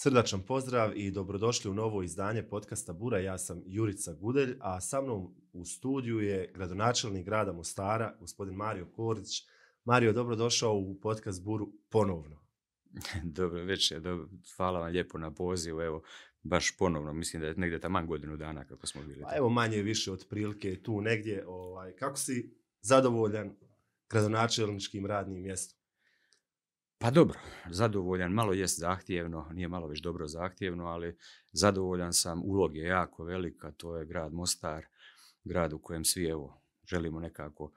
Srdačan pozdrav i dobrodošli u novo izdanje podcasta Bura. Ja sam Jurica Gudelj, a sa mnom u studiju je gradonačelnik grada Mostara, gospodin Mario Kordić. Mario, dobrodošao u podcast Buru ponovno. Dobro večer, hvala vam lijepo na pozivu, evo, baš ponovno, mislim da je negdje taman godinu dana kako smo bili. Pa evo manje više otprilike tu negdje, ovaj, kako si zadovoljan gradonačelničkim radnim mjestom? Pa dobro, zadovoljan, malo jest zahtjevno, nije malo već dobro zahtjevno, ali zadovoljan sam, ulog je jako velika, to je grad Mostar, grad u kojem svi evo želimo nekako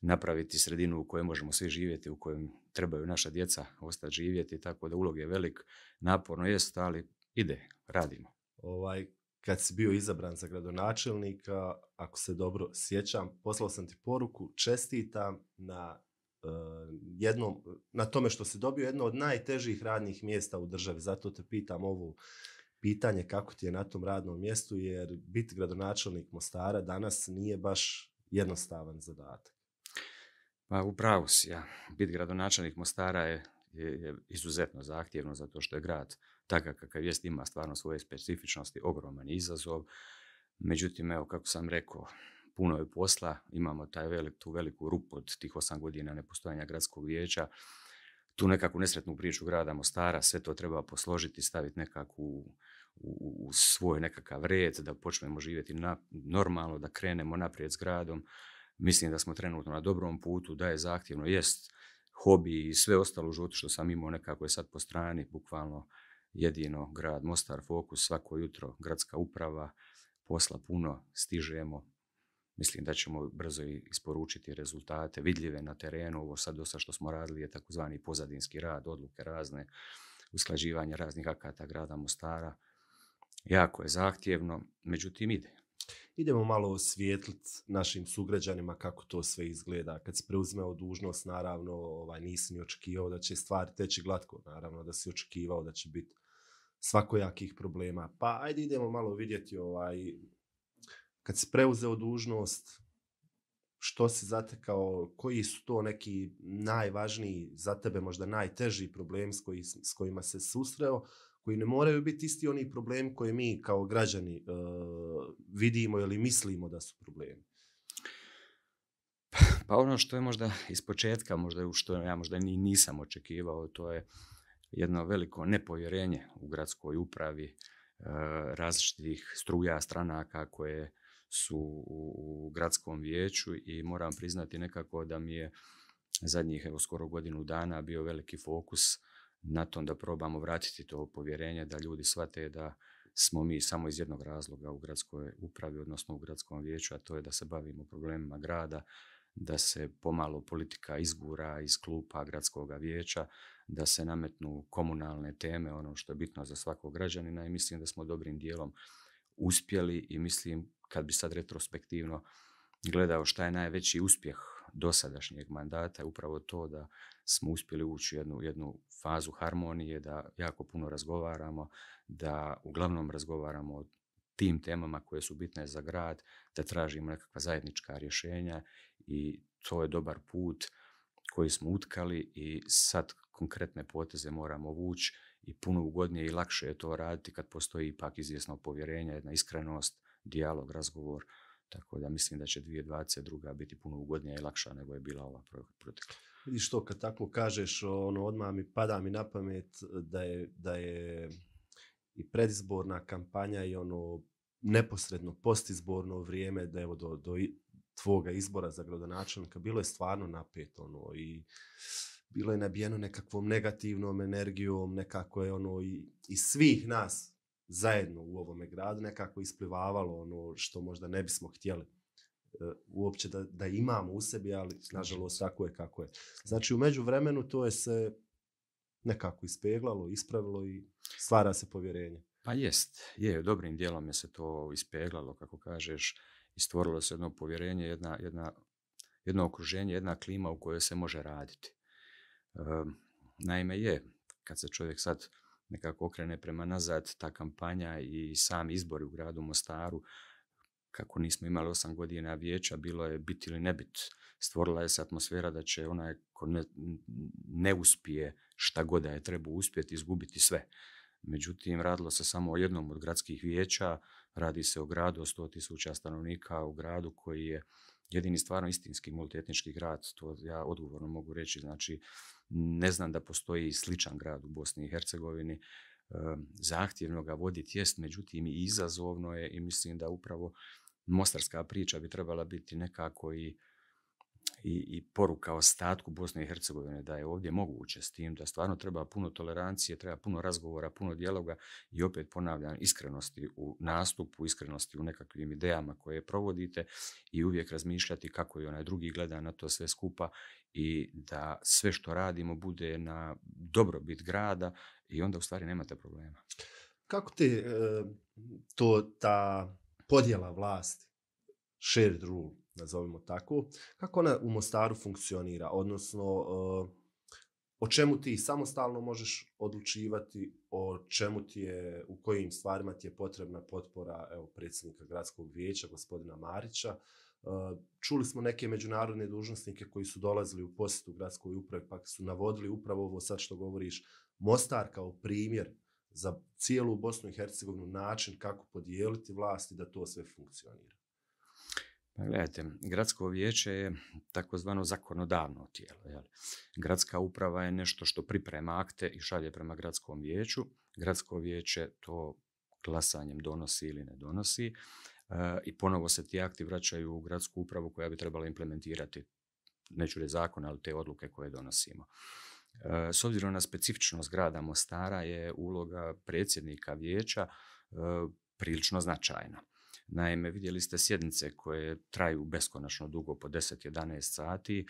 napraviti sredinu u kojoj možemo svi živjeti, u kojem trebaju naša djeca ostati živjeti, tako da ulog je velik, naporno jest, ali ide, radimo. Ovaj, kad si bio izabran za gradonačelnika, ako se dobro sjećam, poslao sam ti poruku, čestitam na Eh, jednom, na tome što si dobio jedno od najtežih radnih mjesta u državi. Zato te pitam ovo pitanje kako ti je na tom radnom mjestu, jer biti gradonačelnik Mostara danas nije baš jednostavan zadatak. Pa u pravu si, ja. Biti gradonačelnik Mostara je, je, izuzetno zahtjevno zato što je grad takav kakav jest, ima stvarno svoje specifičnosti, ogroman izazov. Međutim, evo, kako sam rekao, puno je posla, imamo taj velik, tu veliku rupu od tih osam godina nepostojanja gradskog vijeća, tu nekakvu nesretnu priču grada Mostara, sve to treba posložiti, staviti nekakvu u, u svoj nekakav red, da počnemo živjeti na, normalno, da krenemo naprijed s gradom. Mislim da smo trenutno na dobrom putu, da je zahtjevno, jest hobi i sve ostalo u životu što sam imao nekako je sad po strani, bukvalno jedino grad Mostar, fokus, svako jutro gradska uprava, posla puno, stižemo, Mislim da ćemo brzo isporučiti rezultate vidljive na terenu. Ovo sad dosta što smo radili je takozvani pozadinski rad, odluke razne, usklađivanje raznih akata grada Mostara. Jako je zahtjevno, međutim ide. Idemo malo osvijetliti našim sugrađanima kako to sve izgleda. Kad si preuzmeo dužnost, naravno, ovaj, nisi ni očekivao da će stvari teći glatko, naravno da si očekivao da će biti svakojakih problema. Pa ajde idemo malo vidjeti ovaj, kad si preuzeo dužnost, što si zatekao, koji su to neki najvažniji, za tebe možda najteži problem s, kojima se susreo, koji ne moraju biti isti oni problem koje mi kao građani e, vidimo ili mislimo da su problemi? Pa ono što je možda iz početka, možda što ja možda ni nisam očekivao, to je jedno veliko nepovjerenje u gradskoj upravi, e, različitih struja, stranaka koje su u, gradskom vijeću i moram priznati nekako da mi je zadnjih evo skoro godinu dana bio veliki fokus na tom da probamo vratiti to povjerenje da ljudi shvate da smo mi samo iz jednog razloga u gradskoj upravi, odnosno u gradskom vijeću, a to je da se bavimo problemima grada, da se pomalo politika izgura iz klupa gradskog vijeća, da se nametnu komunalne teme, ono što je bitno za svakog građanina i mislim da smo dobrim dijelom uspjeli i mislim kad bi sad retrospektivno gledao šta je najveći uspjeh dosadašnjeg mandata je upravo to da smo uspjeli ući u jednu, jednu fazu harmonije, da jako puno razgovaramo, da uglavnom razgovaramo o tim temama koje su bitne za grad, da tražimo nekakva zajednička rješenja i to je dobar put koji smo utkali i sad konkretne poteze moramo vući i puno ugodnije i lakše je to raditi kad postoji ipak izvjesno povjerenje, jedna iskrenost, dijalog, razgovor, tako da mislim da će 2022. biti puno ugodnija i lakša nego je bila ova protekla. Vidiš što kad tako kažeš, ono, odmah mi pada mi na pamet da je, da je i predizborna kampanja i ono neposredno postizborno vrijeme da evo do, do tvoga izbora za gradonačelnika bilo je stvarno napet, ono i bilo je nabijeno nekakvom negativnom energijom, nekako je ono i svih nas zajedno u ovome gradu nekako isplivavalo ono što možda ne bismo htjeli e, uopće da, da imamo u sebi, ali nažalost tako je kako je. Znači u međuvremenu to je se nekako ispeglalo, ispravilo i stvara se povjerenje. Pa jest, je, dobrim dijelom je se to ispeglalo, kako kažeš, i stvorilo se jedno povjerenje, jedna, jedna, jedno okruženje, jedna klima u kojoj se može raditi. naime je, kad se čovjek sad nekako okrene prema nazad ta kampanja i sam izbor u gradu Mostaru kako nismo imali osam godina vijeća, bilo je bit ili ne bit. Stvorila je se atmosfera da će onaj ko ne, uspije šta god da je trebao uspjeti, izgubiti sve. Međutim, radilo se samo o jednom od gradskih vijeća, radi se o gradu, o tisuća stanovnika, u gradu koji je jedini stvarno istinski multietnički grad, to ja odgovorno mogu reći, znači ne znam da postoji sličan grad u Bosni i Hercegovini, ehm, zahtjevno ga voditi jest, međutim i izazovno je i mislim da upravo mostarska priča bi trebala biti nekako i i, i poruka ostatku Bosne i Hercegovine da je ovdje moguće s tim, da stvarno treba puno tolerancije, treba puno razgovora, puno dijaloga i opet ponavljam iskrenosti u nastupu, iskrenosti u nekakvim idejama koje provodite i uvijek razmišljati kako i onaj drugi gleda na to sve skupa i da sve što radimo bude na dobrobit grada i onda u stvari nemate problema. Kako ti eh, to ta podjela vlasti, shared rule, nazovimo tako, kako ona u Mostaru funkcionira, odnosno eh, o čemu ti samostalno možeš odlučivati, o čemu ti je, u kojim stvarima ti je potrebna potpora evo, predsjednika gradskog vijeća, gospodina Marića. Eh, čuli smo neke međunarodne dužnosnike koji su dolazili u posjetu gradskoj upravi, pa su navodili upravo ovo sad što govoriš, Mostar kao primjer za cijelu Bosnu i Hercegovinu način kako podijeliti vlasti da to sve funkcionira. Pa gledajte, gradsko vijeće je takozvano zakonodavno tijelo. Gradska uprava je nešto što priprema akte i šalje prema gradskom vijeću. Gradsko vijeće to glasanjem donosi ili ne donosi e, i ponovo se ti akti vraćaju u gradsku upravu koja bi trebala implementirati, neću reći zakon, ali te odluke koje donosimo. E, s obzirom na specifičnost grada Mostara je uloga predsjednika vijeća e, prilično značajna. Naime, vidjeli ste sjednice koje traju beskonačno dugo, po 10-11 sati,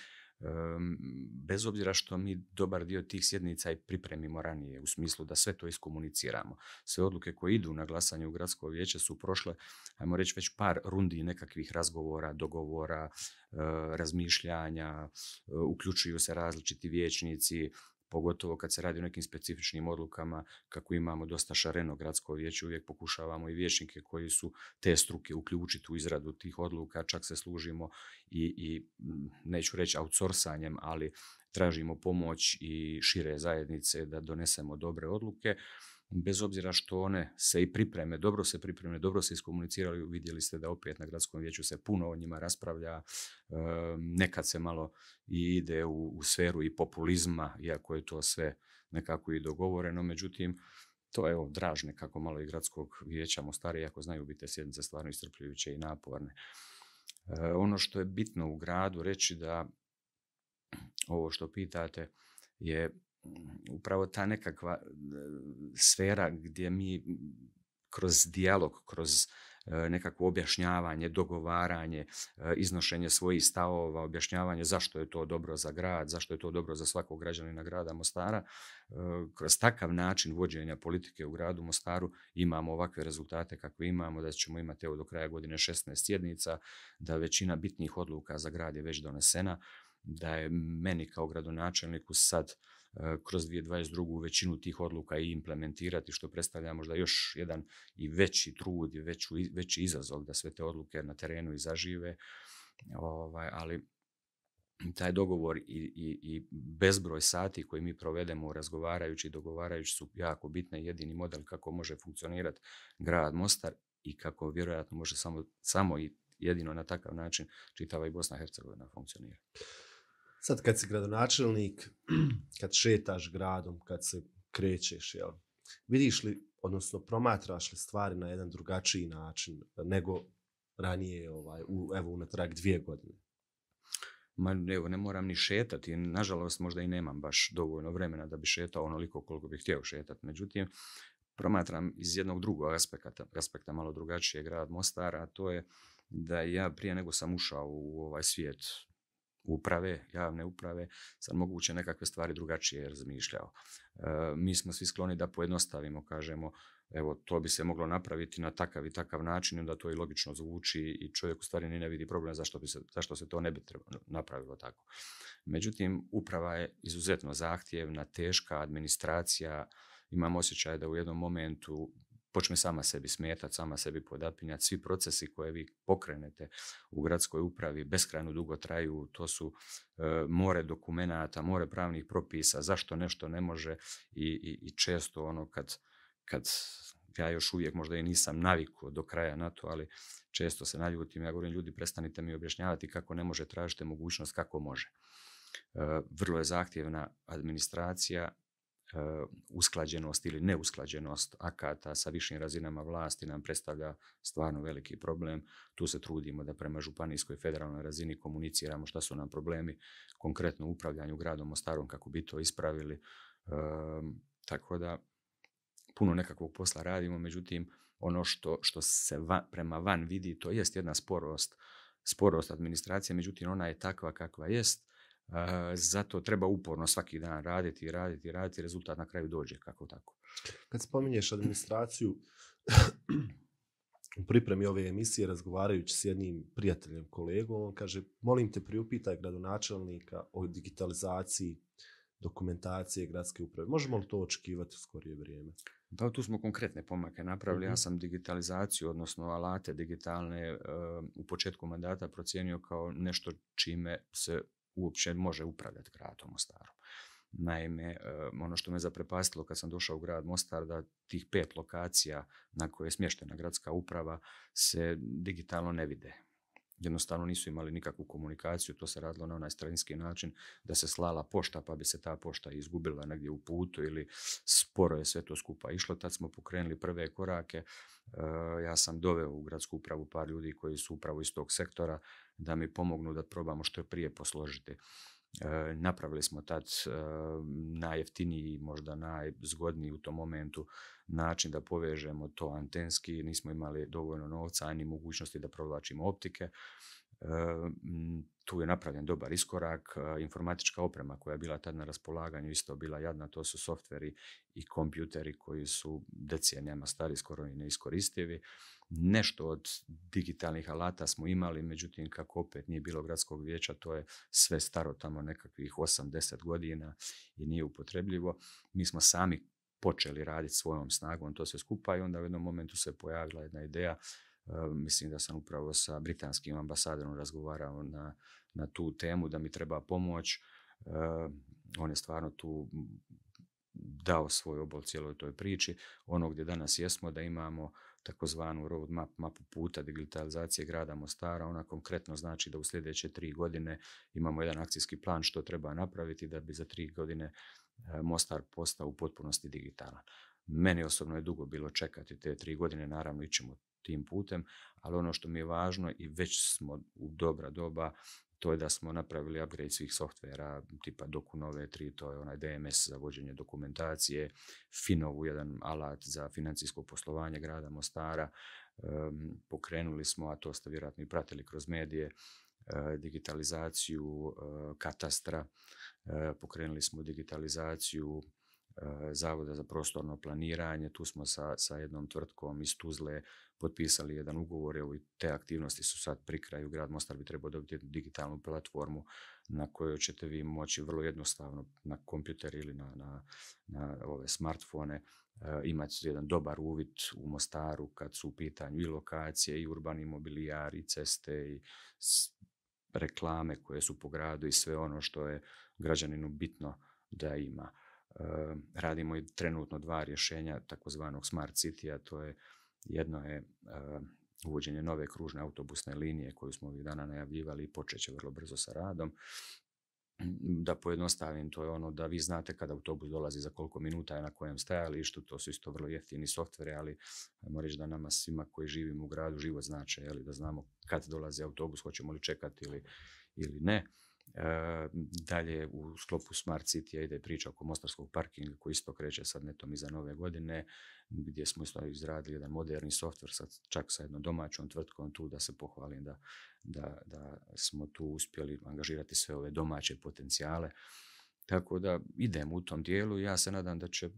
bez obzira što mi dobar dio tih sjednica i pripremimo ranije, u smislu da sve to iskomuniciramo. Sve odluke koje idu na glasanje u gradsko vijeće su prošle, ajmo reći, već par rundi nekakvih razgovora, dogovora, eh, razmišljanja, eh, uključuju se različiti vijećnici, pogotovo kad se radi o nekim specifičnim odlukama, kako imamo dosta šareno gradsko vijeće, uvijek pokušavamo i vijećnike koji su te struke uključiti u izradu tih odluka, čak se služimo i, i neću reći outsourcanjem, ali tražimo pomoć i šire zajednice da donesemo dobre odluke bez obzira što one se i pripreme, dobro se pripreme, dobro se iskomunicirali, vidjeli ste da opet na gradskom vijeću se puno o njima raspravlja, ehm, nekad se malo i ide u, u sferu i populizma, iako je to sve nekako i dogovoreno, međutim, to je evo kako malo i gradskog vijeća Mostari, ako znaju biti te sjednice stvarno istrpljujuće i naporne. Ehm, ono što je bitno u gradu reći da ovo što pitate je upravo ta nekakva e, sfera gdje mi kroz dijalog, kroz e, nekakvo objašnjavanje, dogovaranje, e, iznošenje svojih stavova, objašnjavanje zašto je to dobro za grad, zašto je to dobro za svakog građanina grada Mostara. Kroz takav način vođenja politike u gradu Mostaru imamo ovakve rezultate kakve imamo, da ćemo imati evo do kraja godine 16 sjednica, da većina bitnih odluka za grad je već donesena, da je meni kao gradonačelniku sad Eh, kroz 2022. većinu tih odluka i implementirati, što predstavlja možda još jedan i veći trud i veći izazov da sve te odluke na terenu i zažive. Ovaj, ali taj dogovor i, bezbroj sati koji mi provedemo razgovarajući i dogovarajući su jako bitne jedini model kako može funkcionirati grad Mostar i kako vjerojatno može samo, samo i jedino na takav način čitava i Bosna i Hercegovina funkcionirati. Sad kad si gradonačelnik, kad šetaš gradom, kad se krećeš, jel, vidiš li, odnosno promatraš li stvari na jedan drugačiji način nego ranije, ovaj, u, evo unatrag dvije godine? Ma evo, ne moram ni šetati, nažalost možda i nemam baš dovoljno vremena da bi šetao onoliko koliko bih htio šetati. Međutim, promatram iz jednog drugog aspekta, aspekta malo drugačije grad Mostara, a to je da ja prije nego sam ušao u ovaj svijet uprave, javne uprave, sad moguće nekakve stvari drugačije razmišljao. E, mi smo svi skloni da pojednostavimo, kažemo, evo, to bi se moglo napraviti na takav i takav način, onda to i logično zvuči i čovjek u stvari ni ne vidi problem zašto, bi se, se to ne bi napravilo tako. Međutim, uprava je izuzetno zahtjevna, teška administracija, imam osjećaj da u jednom momentu počne sama sebi smetati, sama sebi podapinjati. Svi procesi koje vi pokrenete u gradskoj upravi beskrajno dugo traju, to su e, more dokumenata, more pravnih propisa, zašto nešto ne može i, često ono kad, kad ja još uvijek možda i nisam naviko do kraja na to, ali često se naljutim. Ja govorim, ljudi, prestanite mi objašnjavati kako ne može, tražite mogućnost kako može. E, vrlo je zahtjevna administracija Eh, usklađenost ili neusklađenost akata sa višim razinama vlasti nam predstavlja stvarno veliki problem. Tu se trudimo da prema županijskoj federalnoj razini komuniciramo šta su nam problemi konkretno u upravljanju gradom Mostarom kako bi to ispravili. Eh, tako da puno nekakvog posla radimo, međutim ono što, što se prema van vidi to jest jedna sporost, sporost administracije, međutim ona je takva kakva jest Eh, zato treba uporno svaki dan raditi, raditi, raditi, rezultat na kraju dođe, kako tako. Kad spominješ administraciju, u pripremi ove emisije razgovarajući s jednim prijateljem, kolegom, on kaže, molim te priupitaj gradonačelnika o digitalizaciji dokumentacije gradske uprave. Možemo li to očekivati u skorije vrijeme? Da, pa tu smo konkretne pomake napravili. Ja mhm. sam digitalizaciju, odnosno alate digitalne, eh, u početku mandata procijenio kao nešto čime se uopće može upravljati gradom Mostarom. Naime, ono što me zaprepastilo kad sam došao u grad Mostar, da tih pet lokacija na koje je smještena gradska uprava se digitalno ne vide. Jednostavno nisu imali nikakvu komunikaciju, to se radilo na onaj stranski način da se slala pošta pa bi se ta pošta izgubila negdje u putu ili sporo je sve to skupa išlo. Tad smo pokrenuli prve korake, ja sam doveo u gradsku upravu par ljudi koji su upravo iz tog sektora da mi pomognu da probamo što prije posložiti. E, napravili smo tad e, najjeftiniji, možda najzgodniji u tom momentu način da povežemo to antenski, nismo imali dovoljno novca, ani mogućnosti da provlačimo optike. E, tu je napravljen dobar iskorak, informatička oprema koja je bila tad na raspolaganju isto bila jadna, to su softveri i kompjuteri koji su decenijama stari skoro i neiskoristivi. Nešto od digitalnih alata smo imali, međutim kako opet nije bilo gradskog vijeća, to je sve staro tamo nekakvih 80 godina i nije upotrebljivo. Mi smo sami počeli raditi svojom snagom to sve skupa i onda u jednom momentu se pojavila jedna ideja e, mislim da sam upravo sa britanskim ambasadorom razgovarao na, na tu temu, da mi treba pomoć. E, on je stvarno tu dao svoj obol cijeloj toj priči. Ono gdje danas jesmo, da imamo takozvanu road map, mapu puta digitalizacije grada Mostara. Ona konkretno znači da u sljedeće tri godine imamo jedan akcijski plan što treba napraviti da bi za tri godine e, Mostar postao u potpunosti digitalan. Meni osobno je dugo bilo čekati te tri godine, naravno ićemo tim putem, ali ono što mi je važno i već smo u dobra doba to je da smo napravili upgrade svih softvera, tipa Dokunove 3, to je onaj DMS za vođenje dokumentacije, Finovu, jedan alat za financijsko poslovanje grada Mostara, pokrenuli smo, a to ste vjerojatno i pratili kroz medije, e, digitalizaciju e, katastra, e, pokrenuli smo digitalizaciju Eh, Zavoda za prostorno planiranje. Tu smo sa, sa jednom tvrtkom iz Tuzle potpisali jedan ugovor. Evo i te aktivnosti su sad pri kraju. Grad Mostar bi trebao dobiti jednu digitalnu platformu na kojoj ćete vi moći vrlo jednostavno na kompjuter ili na, na, na ove smartfone eh, imati jedan dobar uvid u Mostaru kad su u pitanju i lokacije i urbani mobilijar i ceste i reklame koje su po gradu i sve ono što je građaninu bitno da ima. Ehm, radimo i trenutno dva rješenja takozvanog smart city-a, to je jedno je ehm, uvođenje nove kružne autobusne linije koju smo ovih dana najavljivali i počeće vrlo brzo sa radom. Da pojednostavim, to je ono da vi znate kada autobus dolazi za koliko minuta je na kojem stajalištu, to su isto vrlo jeftini softvere, ali moram reći da nama svima koji živimo u gradu život znače, da znamo kad dolazi autobus, hoćemo li čekati ili ne. Dalje u sklopu Smart City ide priča oko Mostarskog parkinga koji isto kreće sad netom iza nove godine gdje smo isto izradili jedan moderni softver sad čak sa jednom domaćom tvrtkom tu da se pohvalim da, da, da smo tu uspjeli angažirati sve ove domaće potencijale. Tako da idem u tom dijelu. Ja se nadam da će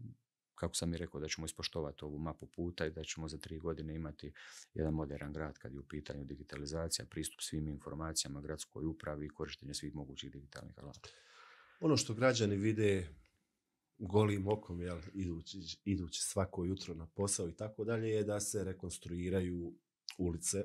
kako sam i rekao, da ćemo ispoštovati ovu mapu puta i da ćemo za tri godine imati jedan moderan grad kad je u pitanju digitalizacija, pristup svim informacijama, gradskoj upravi i korištenje svih mogućih digitalnih alata. Ono što građani vide golim okom, jel, idući, idući svako jutro na posao i tako dalje, je da se rekonstruiraju ulice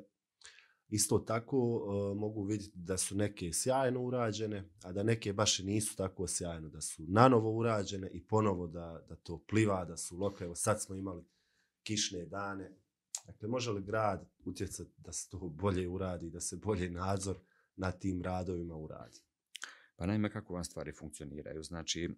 Isto tako eh, mogu vidjeti da su neke sjajno urađene, a da neke baš i nisu tako sjajno, da su nanovo urađene i ponovo da, da to pliva, da su loka. Evo sad smo imali kišne dane. Dakle, može li grad utjecati da se to bolje uradi, da se bolje nadzor na tim radovima uradi? Pa naime, kako vam stvari funkcioniraju? Znači,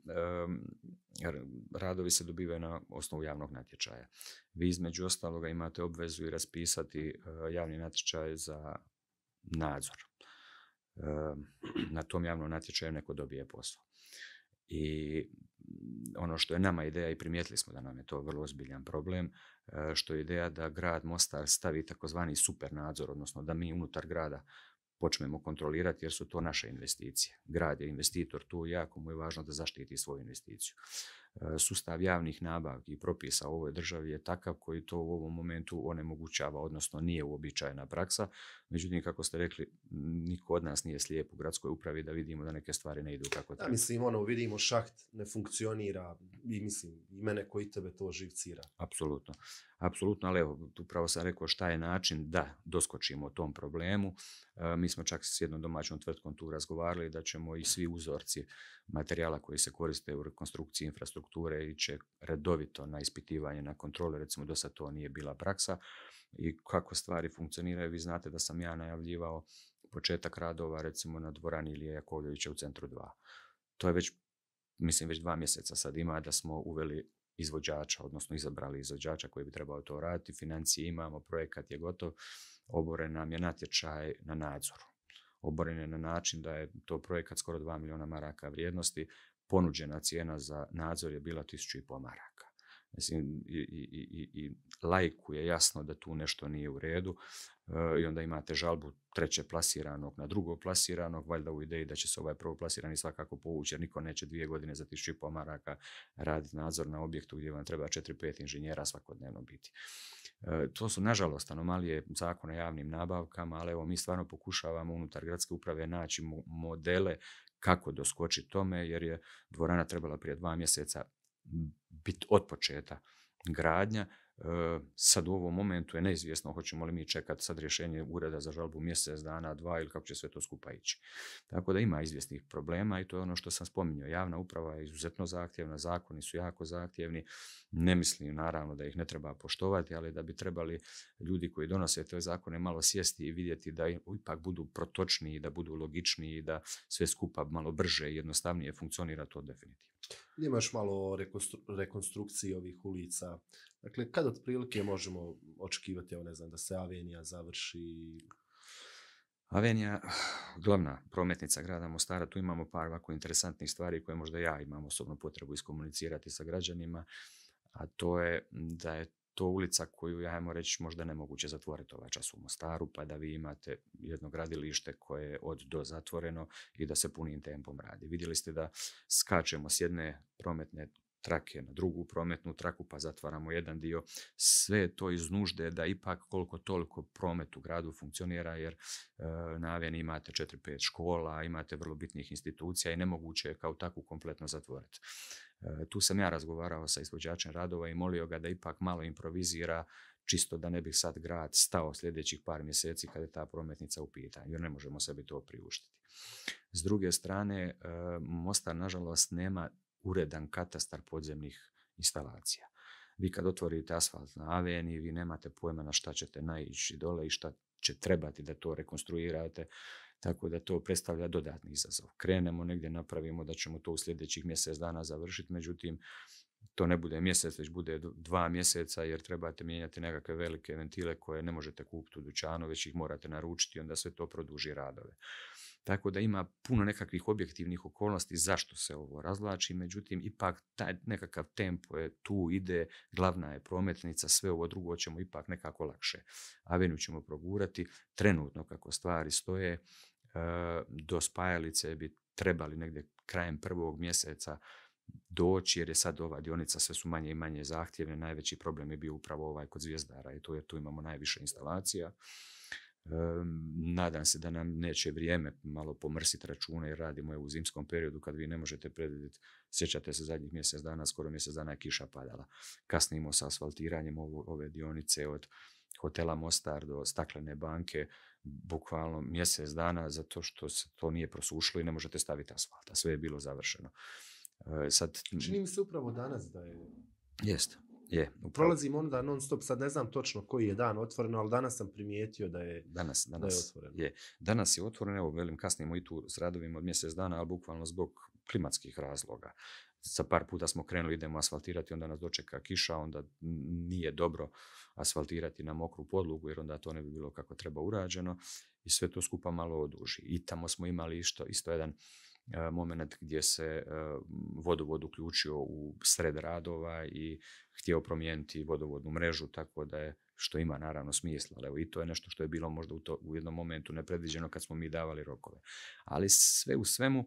radovi se dobivaju na osnovu javnog natječaja. Vi između ostaloga imate obvezu i raspisati eh, javni natječaj za nadzor. Na tom javnom natječaju neko dobije posao. I ono što je nama ideja i primijetili smo da nam je to vrlo ozbiljan problem, eh, što je ideja da grad Mostar stavi takozvani super nadzor, odnosno da mi unutar grada počnemo kontrolirati jer su to naše investicije. Grad je investitor tu jako mu je važno da zaštiti svoju investiciju. E, sustav javnih nabavki i propisa u ovoj državi je takav koji to u ovom momentu onemogućava, odnosno nije uobičajena praksa. Međutim, kako ste rekli, niko od nas nije slijep u gradskoj upravi da vidimo da neke stvari ne idu kako treba. Da, mislim, ono, vidimo šaht ne funkcionira, i mislim i mene koji tebe to živcira. Apsolutno. Apsolutno, ali evo, tu pravo sam rekao šta je način da doskočimo tom problemu. E, mi smo čak s jednom domaćom tvrtkom tu razgovarali da ćemo i svi uzorci materijala koji se koriste u rekonstrukciji infrastrukture će redovito na ispitivanje, na kontrole. Recimo, do sad to nije bila praksa i kako stvari funkcioniraju. Vi znate da sam ja najavljivao početak radova recimo na dvorani Ilije Jakovljevića u centru 2. To je već mislim već dva mjeseca sad ima da smo uveli izvođača, odnosno izabrali izvođača koji bi trebao to raditi. Financije imamo, projekat je gotov, oboren nam je natječaj na nadzoru. Oboren je na način da je to projekat skoro 2 milijuna maraka vrijednosti, ponuđena cijena za nadzor je bila i pol maraka. Mislim, i, i, i, je jasno da tu nešto nije u redu eh, i onda imate žalbu treće plasiranog na drugo plasiranog, valjda u ideji da će se ovaj prvo plasirani svakako povući, jer niko neće dvije godine za tisuću i pomaraka raditi nadzor na objektu gdje vam treba četiri, pet inženjera svakodnevno biti. Eh, to su, nažalost, anomalije zakona javnim nabavkama, ali evo, mi stvarno pokušavamo unutar gradske uprave naći modele kako doskočiti tome, jer je dvorana trebala prije dva mjeseca biti od početa gradnja. E, sad u ovom momentu je neizvjesno hoćemo li mi čekati sad rješenje ureda za žalbu mjesec dana, dva ili kako će sve to skupa ići. Tako da ima izvjesnih problema i to je ono što sam spominjao. Javna uprava je izuzetno zahtjevna, zakoni su jako zahtjevni. Ne mislim naravno da ih ne treba poštovati, ali da bi trebali ljudi koji donose te zakone malo sjesti i vidjeti da ipak budu protočniji, da budu logičniji, da sve skupa malo brže i jednostavnije funkcionira to definitivno. Imaš malo o rekonstrukciji ovih ulica. Dakle, kad otprilike možemo očekivati, evo ne znam, da se Avenija završi? Avenija, glavna prometnica grada Mostara, tu imamo par ovako interesantnih stvari koje možda ja imam osobno potrebu iskomunicirati sa građanima, a to je da je to ulica koju, ja ajmo reći, možda nemoguće zatvoriti ovaj čas u Mostaru, pa da vi imate jedno gradilište koje je od do zatvoreno i da se punim tempom radi. Vidjeli ste da skačemo s jedne prometne trake na drugu prometnu traku, pa zatvaramo jedan dio. Sve to iz nužde da ipak koliko toliko promet u gradu funkcionira, jer e, na Aveni imate 4-5 škola, imate vrlo bitnih institucija i nemoguće je kao takvu kompletno zatvoriti. E, tu sam ja razgovarao sa izvođačem radova i molio ga da ipak malo improvizira čisto da ne bi sad grad stao sljedećih par mjeseci kada je ta prometnica u pitanju, jer ne možemo sebi to priuštiti. S druge strane, e, Mostar, nažalost, nema uredan katastar podzemnih instalacija. Vi kad otvorite asfalt na aveni, vi nemate pojma na šta ćete naići dole i šta će trebati da to rekonstruirate tako da to predstavlja dodatni izazov. Krenemo negdje, napravimo da ćemo to u sljedećih mjesec dana završiti, međutim, to ne bude mjesec, već bude dva mjeseca jer trebate mijenjati nekakve velike ventile koje ne možete kupiti u dućanu, već ih morate naručiti i onda sve to produži radove. Tako da ima puno nekakvih objektivnih okolnosti zašto se ovo razlači, međutim ipak taj nekakav tempo je tu, ide, glavna je prometnica, sve ovo drugo ćemo ipak nekako lakše. Avenu ćemo progurati, trenutno kako stvari stoje, e, do spajalice bi trebali negdje krajem prvog mjeseca doći, jer je sad ova dionica sve su manje i manje zahtjevne. Najveći problem je bio upravo ovaj kod zvijezdara i jer tu imamo najviše instalacija. Nadam se da nam neće vrijeme malo pomrsiti račune jer radimo je u zimskom periodu kad vi ne možete predvidjeti. Sjećate se zadnjih mjesec dana, skoro mjesec dana je kiša padala. Kasnimo sa asfaltiranjem ove dionice od hotela Mostar do staklene banke bukvalno mjesec dana zato što se to nije prosušilo i ne možete staviti asfalta. Sve je bilo završeno. E, sad... Čini mi se upravo danas da je... Jest. Je, upravo. Prolazim onda non stop, sad ne znam točno koji je dan otvoreno, ali danas sam primijetio da je, danas, danas je otvoreno. Je. Danas je otvoreno, evo velim kasnimo i tu s radovima od mjesec dana, ali bukvalno zbog klimatskih razloga. Sa par puta smo krenuli, idemo asfaltirati, onda nas dočeka kiša, onda nije dobro asfaltirati na mokru podlugu, jer onda to ne bi bilo kako treba urađeno i sve to skupa malo oduži. I tamo smo imali isto, isto jedan E, moment gdje se e, vodovod uključio u sred radova i htio promijeniti vodovodnu mrežu, tako da je što ima naravno smisla, ali evo, i to je nešto što je bilo možda u, to, u jednom momentu nepredviđeno kad smo mi davali rokove. Ali sve u svemu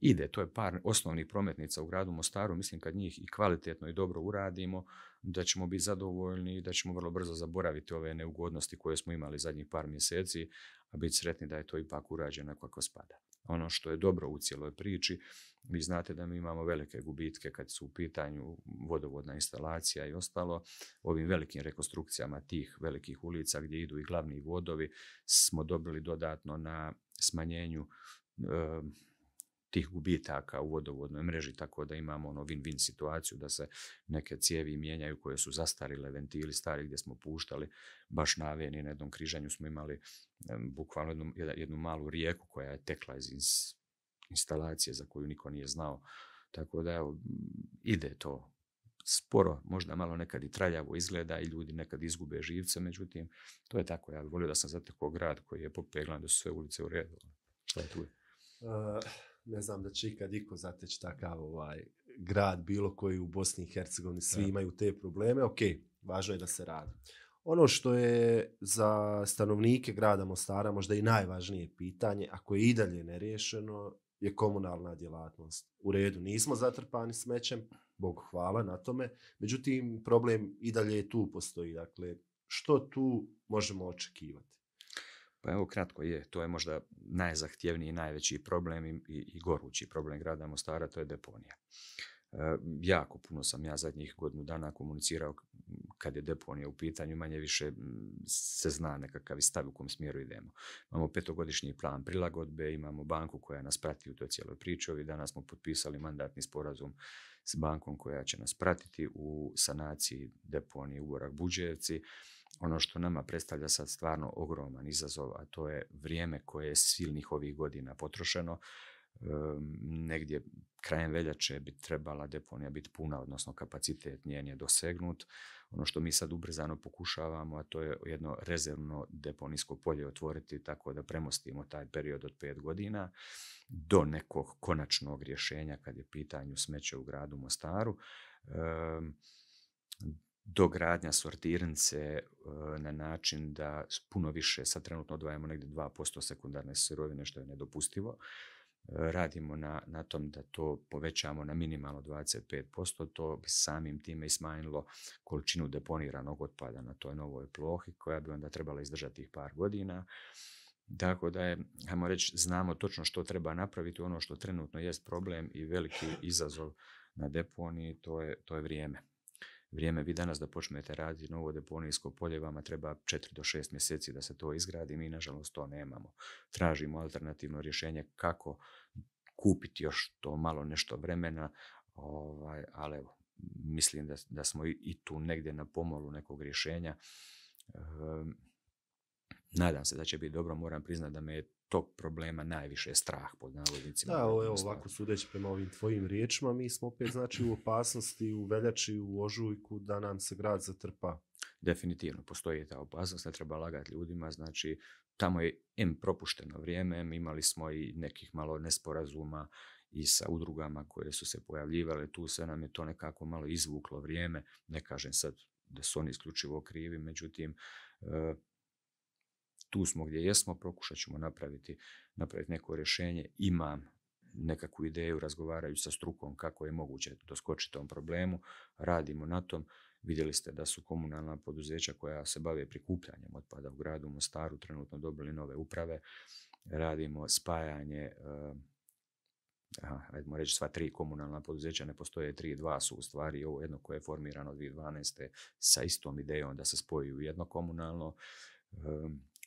ide, to je par osnovnih prometnica u gradu Mostaru, mislim kad njih i kvalitetno i dobro uradimo, da ćemo biti zadovoljni i da ćemo vrlo brzo zaboraviti ove neugodnosti koje smo imali zadnjih par mjeseci, a biti sretni da je to ipak urađeno kako spada ono što je dobro u cijeloj priči. Vi znate da mi imamo velike gubitke kad su u pitanju vodovodna instalacija i ostalo. Ovim velikim rekonstrukcijama tih velikih ulica gdje idu i glavni vodovi smo dobili dodatno na smanjenju tih gubitaka u vodovodnoj mreži, tako da imamo ono win-win situaciju da se neke cijevi mijenjaju koje su zastarile, ventili stari gdje smo puštali, baš na Aveni na jednom križanju smo imali bukvalno jednu, jednu malu rijeku koja je tekla iz instalacije za koju niko nije znao. Tako da evo, ide to sporo, možda malo nekad i traljavo izgleda i ljudi nekad izgube živce, međutim, to je tako. Ja bih volio da sam zatekao grad koji je popeglan da su sve ulice u redu. tu? Eh, ne znam da će ikad iko zateći takav ovaj, grad bilo koji u Bosni i Hercegovini. Svi imaju te probleme. Ok, važno je da se radi. Ono što je za stanovnike grada Mostara možda i najvažnije pitanje, ako je i dalje nerješeno je komunalna djelatnost. U redu, nismo zatrpani smećem, Bog hvala na tome. Međutim, problem i dalje tu postoji. Dakle, što tu možemo očekivati? Pa evo kratko je, to je možda najzahtjevniji, i najveći problem i, i gorući problem grada Mostara, to je deponija. E, jako puno sam ja zadnjih godinu dana komunicirao kad je deponija u pitanju, manje više se zna nekakav i stav u kom smjeru idemo. Imamo petogodišnji plan prilagodbe, imamo banku koja nas prati u toj cijeloj pričovi, danas smo potpisali mandatni sporazum s bankom koja će nas pratiti u sanaciji deponije u Gorak ono što nama predstavlja sad stvarno ogroman izazov, a to je vrijeme koje je silnih ovih godina potrošeno. Negdje krajem veljače bi trebala deponija biti puna, odnosno kapacitet njen je dosegnut. Ono što mi sad ubrzano pokušavamo, a to je jedno rezervno deponijsko polje otvoriti tako da premostimo taj period od pet godina do nekog konačnog rješenja kad je pitanju smeće u gradu Mostaru dogradnja sortirnice e, na način da puno više, sad trenutno odvajamo negdje 2% sekundarne sirovine što je nedopustivo, e, radimo na, tom da to povećamo na minimalno 25%, to bi samim time i smanjilo količinu deponiranog otpada na toj novoj plohi koja bi onda trebala izdržati ih par godina. Tako da je, hajmo reći, znamo točno što treba napraviti, ono što trenutno jest problem i veliki izazov na deponiji, to je vrijeme vrijeme vi danas da počnete raditi novo deponijsko polje, vama treba 4 do 6 mjeseci da se to izgradi, mi nažalost to nemamo. Tražimo alternativno rješenje kako kupiti još to malo nešto vremena, ovaj, ali evo, mislim da, da smo i, tu negdje na pomolu nekog rješenja. E, nadam se da će biti dobro, moram priznati da me tog problema najviše strah pod navodnicima. Da, evo ovako sudeći prema ovim tvojim riječima, mi smo opet znači u opasnosti u veljači, u ožujku da nam se grad zatrpa. Definitivno, postoji ta opasnost, ne treba lagati ljudima, znači tamo je M propušteno vrijeme, imali smo i nekih malo nesporazuma i sa udrugama koje su se pojavljivale, tu se nam je to nekako malo izvuklo vrijeme, ne kažem sad da su oni isključivo krivi, međutim, e, tu smo gdje jesmo, pokušat ćemo napraviti, napraviti neko rješenje. Imam nekakvu ideju, razgovaraju sa strukom kako je moguće doskočiti tom problemu, radimo na tom. Vidjeli ste da su komunalna poduzeća koja se bave prikupljanjem otpada u gradu Mostaru trenutno dobili nove uprave. Radimo spajanje eh, ajmo reći sva tri komunalna poduzeća, ne postoje tri, dva su u stvari, ovo jedno koje je formirano 2012. sa istom idejom da se spoji u jedno komunalno. Eh,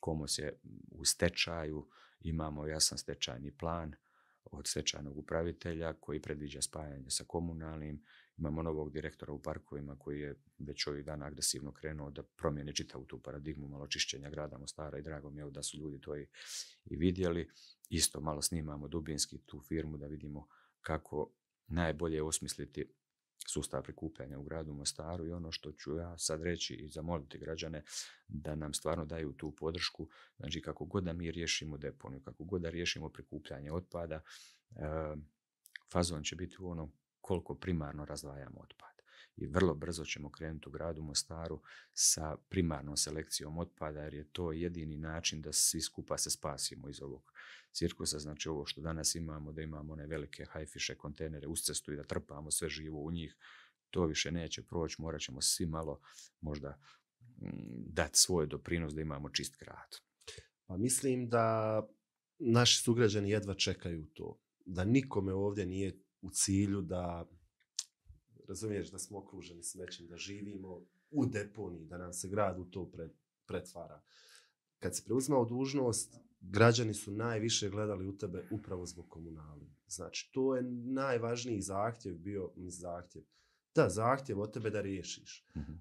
Komos je u stečaju, imamo jasan stečajni plan od stečajnog upravitelja koji predviđa spajanje sa komunalnim. Imamo novog direktora u parkovima koji je već ovih dana agresivno krenuo da promijeni čitavu tu paradigmu malo čišćenja grada Mostara i drago mi je da su ljudi to i, i vidjeli. Isto malo snimamo dubinski tu firmu da vidimo kako najbolje osmisliti sustav prikupljanja u gradu Mostaru i ono što ću ja sad reći i zamoliti građane da nam stvarno daju tu podršku, znači kako god da mi riješimo deponiju, kako god da riješimo prikupljanje otpada, eh, fazon će biti u ono koliko primarno razdvajamo otpad i vrlo brzo ćemo krenuti u gradu Mostaru sa primarnom selekcijom otpada jer je to jedini način da svi skupa se spasimo iz ovog cirkusa. Znači ovo što danas imamo, da imamo one velike hajfiše kontenere uz cestu i da trpamo sve živo u njih, to više neće proći, morat ćemo svi malo možda mm, dati svoj doprinos da imamo čist grad. Pa mislim da naši sugrađani jedva čekaju to. Da nikome ovdje nije u cilju da razumiješ da smo okruženi s nečim, da živimo u deponiji, da nam se grad u to pretvara. Kad si preuzmao dužnost, građani su najviše gledali u tebe upravo zbog komunali. Znači, to je najvažniji zahtjev bio, mi zahtjev. Da, zahtjev od tebe da riješiš. Mhm.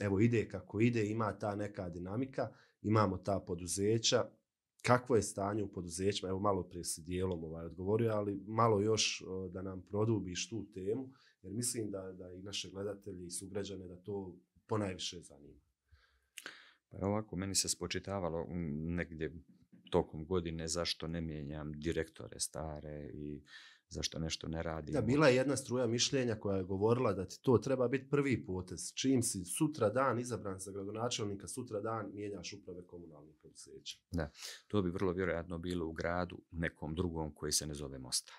evo, ide kako ide, ima ta neka dinamika, imamo ta poduzeća, kakvo je stanje u poduzećima, evo malo prije si dijelom ovaj, odgovorio, ali malo još da nam produbiš tu temu jer mislim da, da i naše gledatelji i sugrađane da to ponajviše zanima. Pa ovako, meni se spočitavalo negdje tokom godine zašto ne mijenjam direktore stare i zašto nešto ne radi. Da, bila je jedna struja mišljenja koja je govorila da ti to treba biti prvi potez. Čim si sutra dan izabran za gradonačelnika, sutra dan mijenjaš uprave komunalnih poduzeća. Da, to bi vrlo vjerojatno bilo u gradu nekom drugom koji se ne zove Mostar.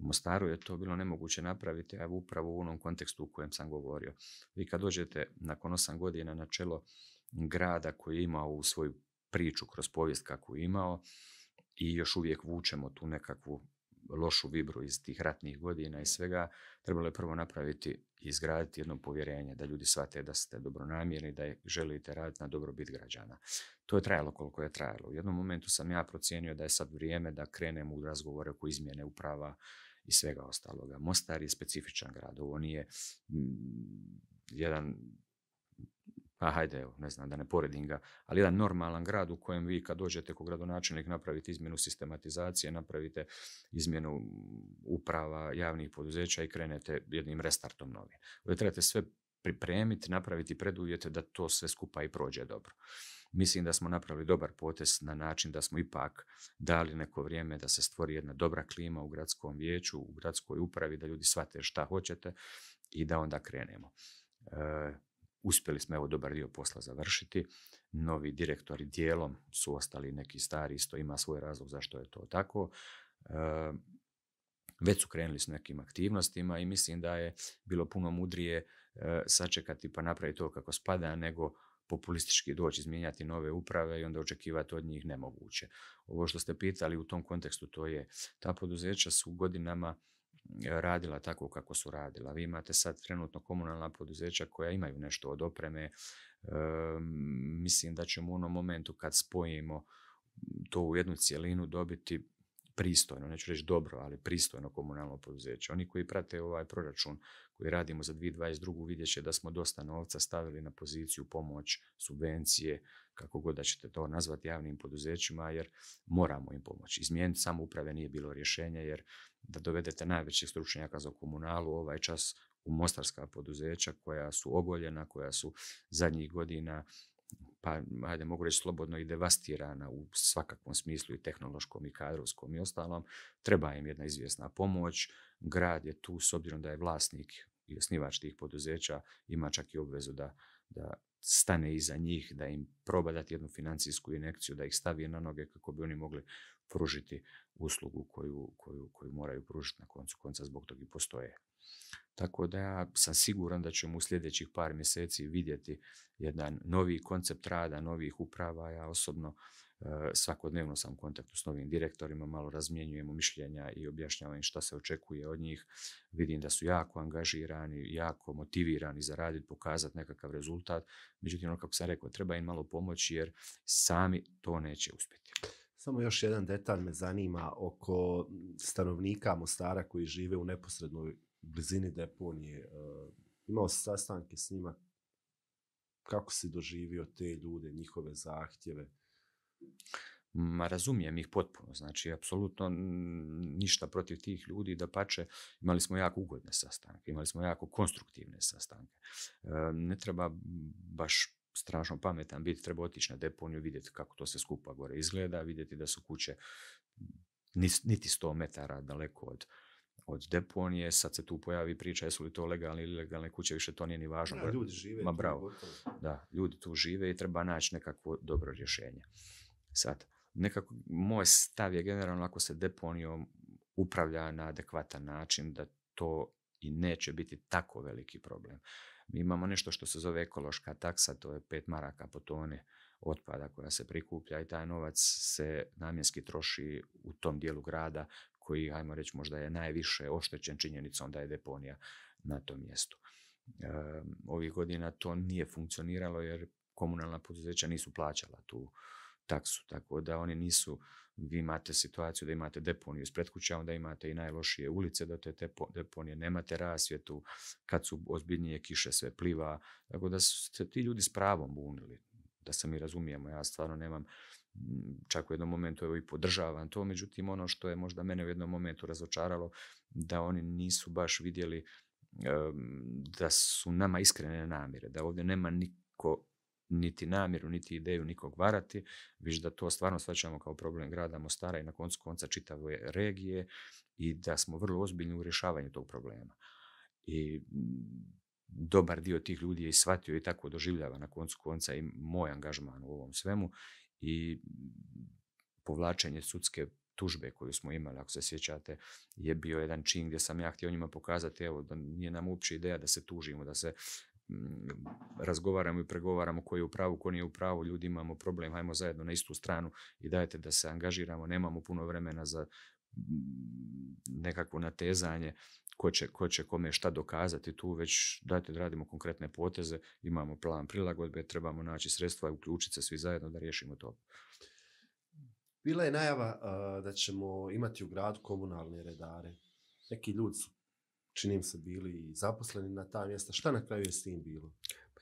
Mostaru je to bilo nemoguće napraviti, a upravo u onom kontekstu u kojem sam govorio. Vi kad dođete nakon osam godina na čelo grada koji je imao u svoju priču kroz povijest kako je imao i još uvijek vučemo tu nekakvu lošu vibru iz tih ratnih godina i svega, trebalo je prvo napraviti i izgraditi jedno povjerenje da ljudi shvate da ste dobronamjerni, da želite raditi na dobrobit građana. To je trajalo koliko je trajalo. U jednom momentu sam ja procijenio da je sad vrijeme da krenemo u razgovore oko izmjene uprava i svega ostaloga. Mostar je specifičan grad, ovo nije jedan pa hajde, ne znam da ne poredim ga, ali jedan normalan grad u kojem vi kad dođete kao gradonačelnik napravite izmjenu sistematizacije, napravite izmjenu uprava javnih poduzeća i krenete jednim restartom novim. Ovdje trebate sve pripremiti, napraviti preduvjete da to sve skupa i prođe dobro. Mislim da smo napravili dobar potez na način da smo ipak dali neko vrijeme da se stvori jedna dobra klima u gradskom vijeću, u gradskoj upravi, da ljudi shvate šta hoćete i da onda krenemo. E, uspjeli smo evo dobar dio posla završiti. Novi direktori dijelom su ostali neki stari, isto ima svoj razlog zašto je to tako. E, već su krenuli s nekim aktivnostima i mislim da je bilo puno mudrije E, sačekati pa napraviti to kako spada, nego populistički doći, izmijenjati nove uprave i onda očekivati od njih nemoguće. Ovo što ste pitali u tom kontekstu to je, ta poduzeća su godinama mm, radila tako kako su radila. Vi imate sad trenutno komunalna poduzeća koja imaju nešto od opreme. E, mislim da ćemo u onom momentu kad spojimo mm, to u jednu cijelinu dobiti pristojno, neću reći dobro, ali pristojno komunalno poduzeće. Oni koji prate ovaj proračun koji radimo za 2022. vidjet će da smo dosta novca stavili na poziciju pomoć, subvencije, kako god da ćete to nazvati javnim poduzećima, jer moramo im pomoći. Izmijeniti samo uprave nije bilo rješenje, jer da dovedete najvećih stručnjaka za komunalu ovaj čas u mostarska poduzeća koja su ogoljena, koja su zadnjih godina pa ajde mogu reći slobodno i devastirana u svakakvom smislu i tehnološkom i kadrovskom i ostalom, treba im jedna izvjesna pomoć. Grad je tu s obzirom da je vlasnik i osnivač tih poduzeća ima čak i obvezu da, da stane iza njih, da im proba dati jednu financijsku inekciju, da ih stavi na noge kako bi oni mogli pružiti uslugu koju, koju, koju moraju pružiti na koncu konca zbog tog i postoje. Tako da ja sam siguran da ćemo u sljedećih par mjeseci vidjeti jedan novi koncept rada, novih uprava. Ja osobno e, svakodnevno sam u kontaktu s novim direktorima, malo razmjenjujemo mišljenja i objašnjavam im šta se očekuje od njih. Vidim da su jako angažirani, jako motivirani za raditi, pokazati nekakav rezultat. Međutim, ono kako sam rekao, treba im malo pomoći jer sami to neće uspjeti. Samo još jedan detalj me zanima oko stanovnika Mostara koji žive u neposrednoj blizini deponije, e, imao sastanke s njima, kako si doživio te ljude, njihove zahtjeve? Ma razumijem ih potpuno, znači apsolutno ništa protiv tih ljudi, da pače imali smo jako ugodne sastanke, imali smo jako konstruktivne sastanke. E, ne treba baš strašno pametan biti, treba otići na deponiju, vidjeti kako to se skupa gore izgleda, vidjeti da su kuće niti 100 metara daleko od od deponije, sad se tu pojavi priča jesu li to legalne ili ilegalne kuće, više to nije ni važno. Da, ljudi žive. bravo, da, ljudi tu žive i treba naći nekakvo dobro rješenje. Sad, nekako moj stav je generalno ako se deponijom upravlja na adekvatan način da to i neće biti tako veliki problem. Mi imamo nešto što se zove ekološka taksa, to je pet maraka po toni otpada koja se prikuplja i taj novac se namjenski troši u tom dijelu grada koji, ajmo reći, možda je najviše oštećen činjenicom da je deponija na tom mjestu. Ovih godina to nije funkcioniralo jer komunalna poduzeća nisu plaćala tu taksu, tako da oni nisu, vi imate situaciju da imate deponiju ispred kuća, onda imate i najlošije ulice do te deponije, nemate rasvjetu, kad su ozbiljnije kiše sve pliva, tako da su se ti ljudi s pravom bunili, da se mi razumijemo, ja stvarno nemam čak u jednom momentu evo i podržavam to, međutim ono što je možda mene u jednom momentu razočaralo da oni nisu baš vidjeli da su nama iskrene namjere, da ovdje nema niko niti namjeru, niti ideju nikog varati, viš da to stvarno shvaćamo kao problem grada Mostara i na koncu konca čitave regije i da smo vrlo ozbiljni u rješavanju tog problema. I dobar dio tih ljudi je i shvatio i tako doživljava na koncu konca i moj angažman u ovom svemu i povlačenje sudske tužbe koju smo imali, ako se sjećate, je bio jedan čin gdje sam ja htio njima pokazati, evo, da nije nam uopće ideja da se tužimo, da se mm, razgovaramo i pregovaramo koji je u pravu, ko nije u pravu, ljudi imamo problem, hajmo zajedno na istu stranu i dajte da se angažiramo, nemamo puno vremena za nekakvo natezanje ko će, ko će kome šta dokazati tu, već dajte da radimo konkretne poteze, imamo plan prilagodbe, trebamo naći sredstva i uključiti se svi zajedno da riješimo to. Bila je najava da ćemo imati u gradu komunalne redare. Neki ljudi su, činim se, bili zaposleni na ta mjesta. Šta na kraju je s tim bilo?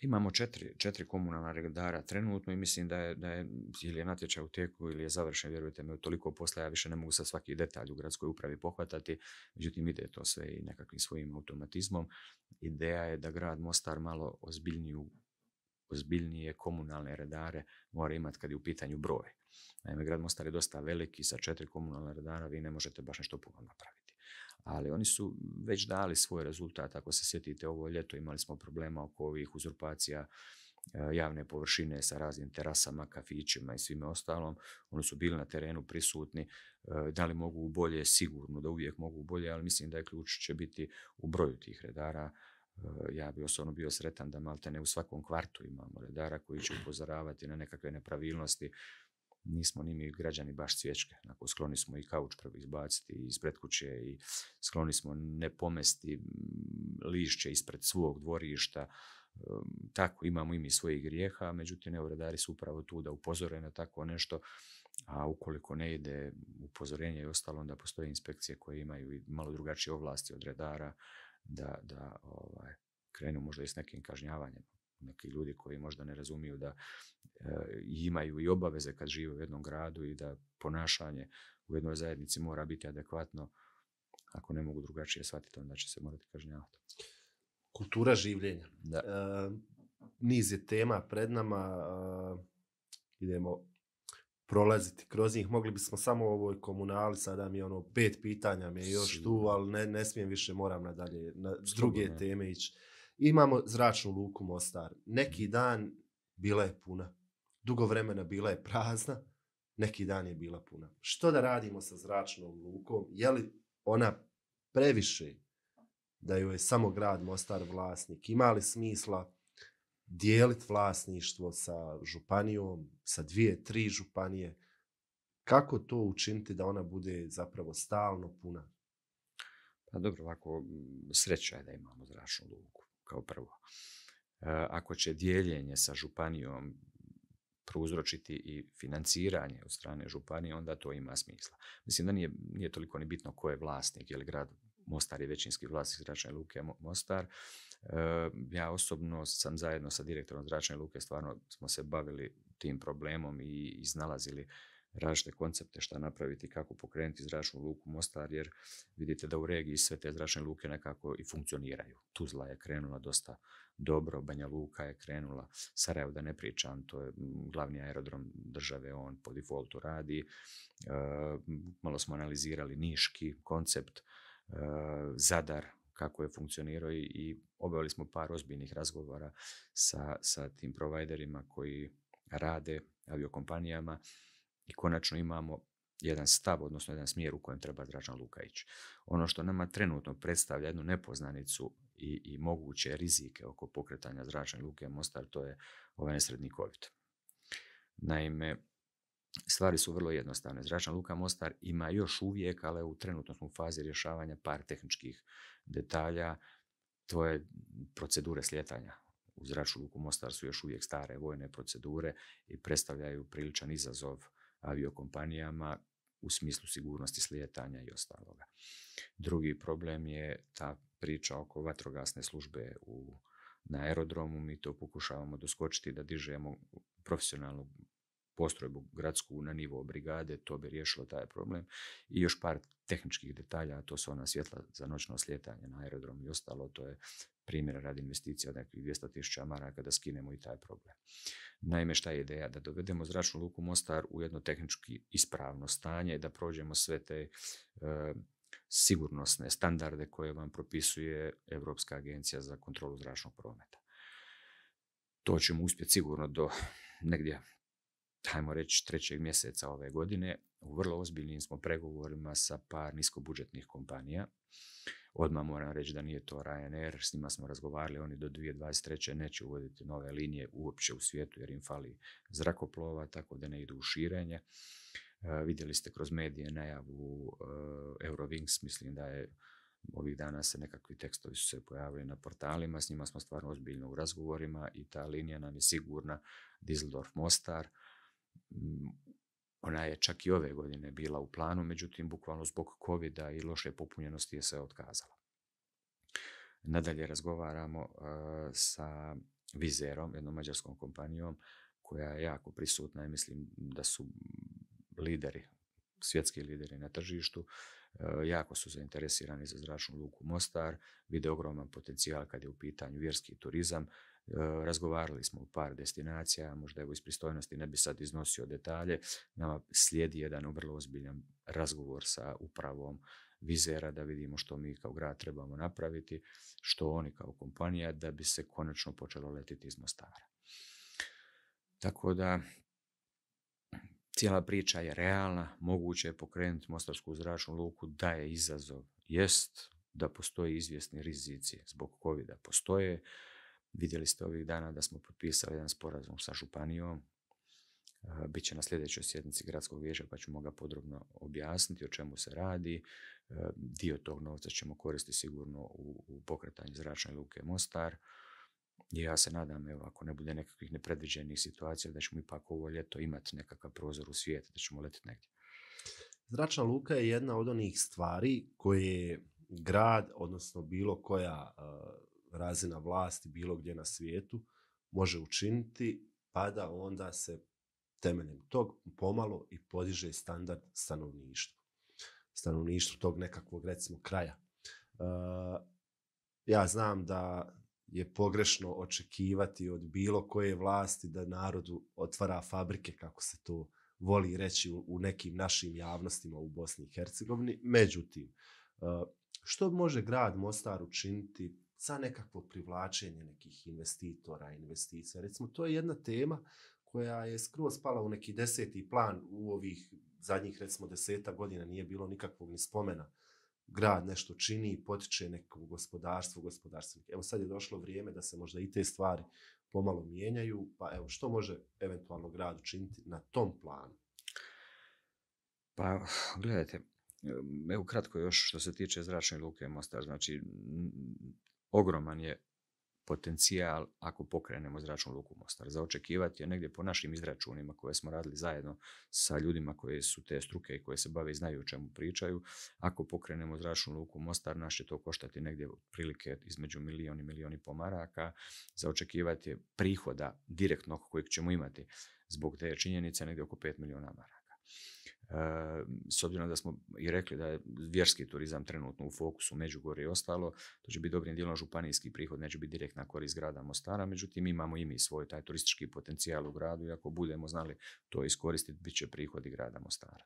imamo četiri, četiri komunalna redara trenutno i mislim da je, da je ili je natječaj u tijeku ili je završen, vjerujte mi, toliko posla ja više ne mogu sa svaki detalj u gradskoj upravi pohvatati, međutim ide to sve i nekakvim svojim automatizmom. Ideja je da grad Mostar malo ozbiljniju ozbiljnije komunalne redare mora imati kad je u pitanju broj. Naime, grad Mostar je dosta veliki, sa četiri komunalne redara vi ne možete baš nešto puno napraviti ali oni su već dali svoj rezultat. Ako se sjetite, ovo ljeto imali smo problema oko ovih uzurpacija e, javne površine sa raznim terasama, kafićima i svime ostalom. Oni su bili na terenu prisutni, e, da li mogu bolje, sigurno da uvijek mogu bolje, ali mislim da je ključ će biti u broju tih redara. E, ja bi osobno bio sretan da malte ne u svakom kvartu imamo redara koji će upozoravati na nekakve nepravilnosti nismo ni mi građani baš cvječke. Ako skloni smo i kauč prvi izbaciti ispred kuće i skloni smo ne pomesti lišće ispred svog dvorišta. Tako imamo i mi svojih grijeha, međutim evo redari su upravo tu da upozore na tako nešto, a ukoliko ne ide upozorenje i ostalo, onda postoje inspekcije koje imaju i malo drugačije ovlasti od redara da, da ovaj, krenu možda i s nekim kažnjavanjem neki ljudi koji možda ne razumiju da eh, imaju i obaveze kad žive u jednom gradu i da ponašanje u jednoj zajednici mora biti adekvatno. Ako ne mogu drugačije shvatiti, onda će se morati kažnjavati. Kultura življenja. Da. Eh, niz je tema pred nama. Eh, idemo prolaziti kroz njih. Mogli bismo samo ovoj komunali, sada mi je ono pet pitanja mi je još tu, ali ne, ne smijem više, moram nadalje na druge teme ići. Imamo zračnu luku Mostar. Neki mhm. dan bila je puna. Dugo vremena bila je prazna. Neki dan je bila puna. Što da radimo sa zračnom lukom? Je li ona previše da joj je samo grad Mostar vlasnik? Ima li smisla dijeliti vlasništvo sa županijom, sa dvije, tri županije? Kako to učiniti da ona bude zapravo stalno puna? Pa dobro, ovako sreća je da imamo zračnu luku kao prvo. E, ako će dijeljenje sa županijom prouzročiti i financiranje od strane županije, onda to ima smisla. Mislim da nije, nije toliko ni bitno ko je vlasnik, jer grad Mostar je većinski vlasnik zračne luke Mostar. E, ja osobno sam zajedno sa direktorom zračne luke, stvarno smo se bavili tim problemom i iznalazili različite koncepte šta napraviti, kako pokrenuti zračnu luku Mostar, jer vidite da u regiji sve te zračne luke nekako i funkcioniraju. Tuzla je krenula dosta dobro, Banja Luka je krenula, Sarajevo da ne pričam, to je glavni aerodrom države, on po defaultu radi. E, malo smo analizirali niški koncept, e, Zadar, kako je funkcionirao i, obavili smo par ozbiljnih razgovora sa, sa tim provajderima koji rade aviokompanijama i konačno imamo jedan stav, odnosno jedan smjer u kojem treba Dražan Luka ići. Ono što nama trenutno predstavlja jednu nepoznanicu i, i moguće rizike oko pokretanja Zračne luke Mostar, to je ovaj nesredni COVID. Naime, stvari su vrlo jednostavne. Zračna luka Mostar ima još uvijek, ali u trenutno smo u fazi rješavanja par tehničkih detalja, to je procedure slijetanja u zračnu luku Mostar su još uvijek stare vojne procedure i predstavljaju priličan izazov aviokompanijama u smislu sigurnosti slijetanja i ostaloga. Drugi problem je ta priča oko vatrogasne službe u, na aerodromu. Mi to pokušavamo doskočiti da dižemo profesionalnu postrojbu gradsku na nivo brigade, to bi riješilo taj problem. I još par tehničkih detalja, a to su ona svjetla za noćno slijetanje na aerodrom i ostalo, to je primjer radi investicija od nekih 200.000 maraka da skinemo i taj problem. Naime, šta je ideja? Da dovedemo zračnu luku Mostar u jedno tehnički ispravno stanje, da prođemo sve te e, sigurnosne standarde koje vam propisuje Europska agencija za kontrolu zračnog prometa. To ćemo uspjeti sigurno do negdje ajmo reći, trećeg mjeseca ove godine, u vrlo ozbiljnim smo pregovorima sa par niskobudžetnih kompanija. Odmah moram reći da nije to Ryanair, s njima smo razgovarali, oni do 2023. neće uvoditi nove linije uopće u svijetu jer im fali zrakoplova, tako da ne idu u širenje. E, vidjeli ste kroz medije najavu e, Eurowings, mislim da je ovih dana se nekakvi tekstovi su se pojavili na portalima, s njima smo stvarno ozbiljno u razgovorima i ta linija nam je sigurna, Dizeldorf Mostar, ona je čak i ove godine bila u planu, međutim, bukvalno zbog covid i loše popunjenosti je se otkazala. Nadalje razgovaramo e, sa Vizerom, jednom mađarskom kompanijom, koja je jako prisutna i mislim da su lideri, svjetski lideri na tržištu, e, jako su zainteresirani za zračnu luku Mostar, vide ogroman potencijal kad je u pitanju vjerski turizam, E, razgovarali smo u par destinacija, možda evo iz pristojnosti ne bi sad iznosio detalje, nama slijedi jedan vrlo ozbiljan razgovor sa upravom Vizera da vidimo što mi kao grad trebamo napraviti, što oni kao kompanija da bi se konačno počelo letiti iz Mostara. Tako da cijela priča je realna, moguće je pokrenuti Mostarsku zračnu luku, da je izazov jest, da postoje izvjesni rizici zbog covid postoje, Vidjeli ste ovih dana da smo potpisali jedan sporazum sa Županijom. Eh, Biće na sljedećoj sjednici gradskog vijeća pa ćemo ga podrobno objasniti o čemu se radi. Eh, dio tog novca ćemo koristiti sigurno u, pokretanju zračne luke Mostar. I ja se nadam, evo, ako ne bude nekakvih nepredviđenih situacija, da ćemo ipak ovo ljeto imati nekakav prozor u svijet, da ćemo letiti negdje. Zračna luka je jedna od onih stvari koje grad, odnosno bilo koja eh, razina vlasti bilo gdje na svijetu može učiniti, pa da onda se temeljem tog pomalo i podiže standard stanovništva. Stanovništvo tog nekakvog, recimo, kraja. E, ja znam da je pogrešno očekivati od bilo koje vlasti da narodu otvara fabrike, kako se to voli reći u nekim našim javnostima u Bosni i Hercegovini. Međutim, e, što može grad Mostar učiniti za nekakvo privlačenje nekih investitora, investicija. Recimo, to je jedna tema koja je skroz spala u neki deseti plan u ovih zadnjih recimo deseta godina nije bilo nikakvog ni spomena. Grad nešto čini i potiče neko gospodarstvo, gospodarstvo. Evo sad je došlo vrijeme da se možda i te stvari pomalo mijenjaju, pa evo što može eventualno grad učiniti na tom planu? Pa gledajte, evo kratko još što se tiče zračne luke Mostar, znači ogroman je potencijal ako pokrenemo zračnu luku Mostar. Za očekivati je negdje po našim izračunima koje smo radili zajedno sa ljudima koji su te struke i koje se bave i znaju o čemu pričaju. Ako pokrenemo zračnu luku Mostar, naš će to koštati negdje prilike između milijun i milijun i pomaraka. Za očekivati je prihoda direktnog kojeg ćemo imati zbog te činjenice negdje oko 5 milijuna maraka. Ehm, s obzirom da smo i rekli da je vjerski turizam trenutno u fokusu Međugorje i ostalo, to će biti dobrim dijelom županijski prihod, neće biti direktna korist grada Mostara, međutim imamo i mi svoj taj turistički potencijal u gradu i ako budemo znali to iskoristiti, bit će i grada Mostara.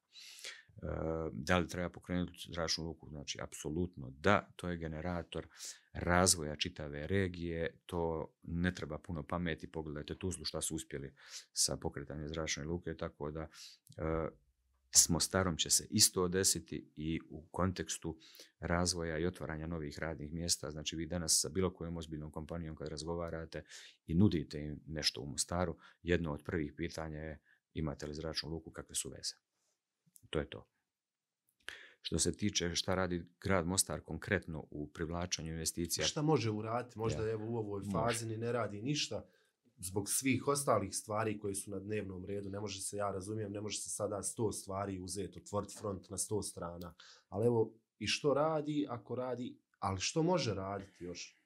Ehm, da li treba pokrenuti zračnu luku? Znači, apsolutno da, to je generator razvoja čitave regije, to ne treba puno pameti, pogledajte Tuzlu šta su uspjeli sa pokretanjem zračne luke, tako da ehm, s Mostarom će se isto odesiti i u kontekstu razvoja i otvaranja novih radnih mjesta. Znači vi danas sa bilo kojom ozbiljnom kompanijom kad razgovarate i nudite im nešto u Mostaru, jedno od prvih pitanja je imate li zračnu luku, kakve su veze. To je to. Što se tiče šta radi grad Mostar konkretno u privlačanju investicija. Šta može uraditi? Možda evo u ovoj fazi ne radi ništa zbog svih ostalih stvari koje su na dnevnom redu, ne može se, ja razumijem, ne može se sada sto stvari uzeti, otvoriti front na sto strana. Ali evo, i što radi, ako radi, ali što može raditi još?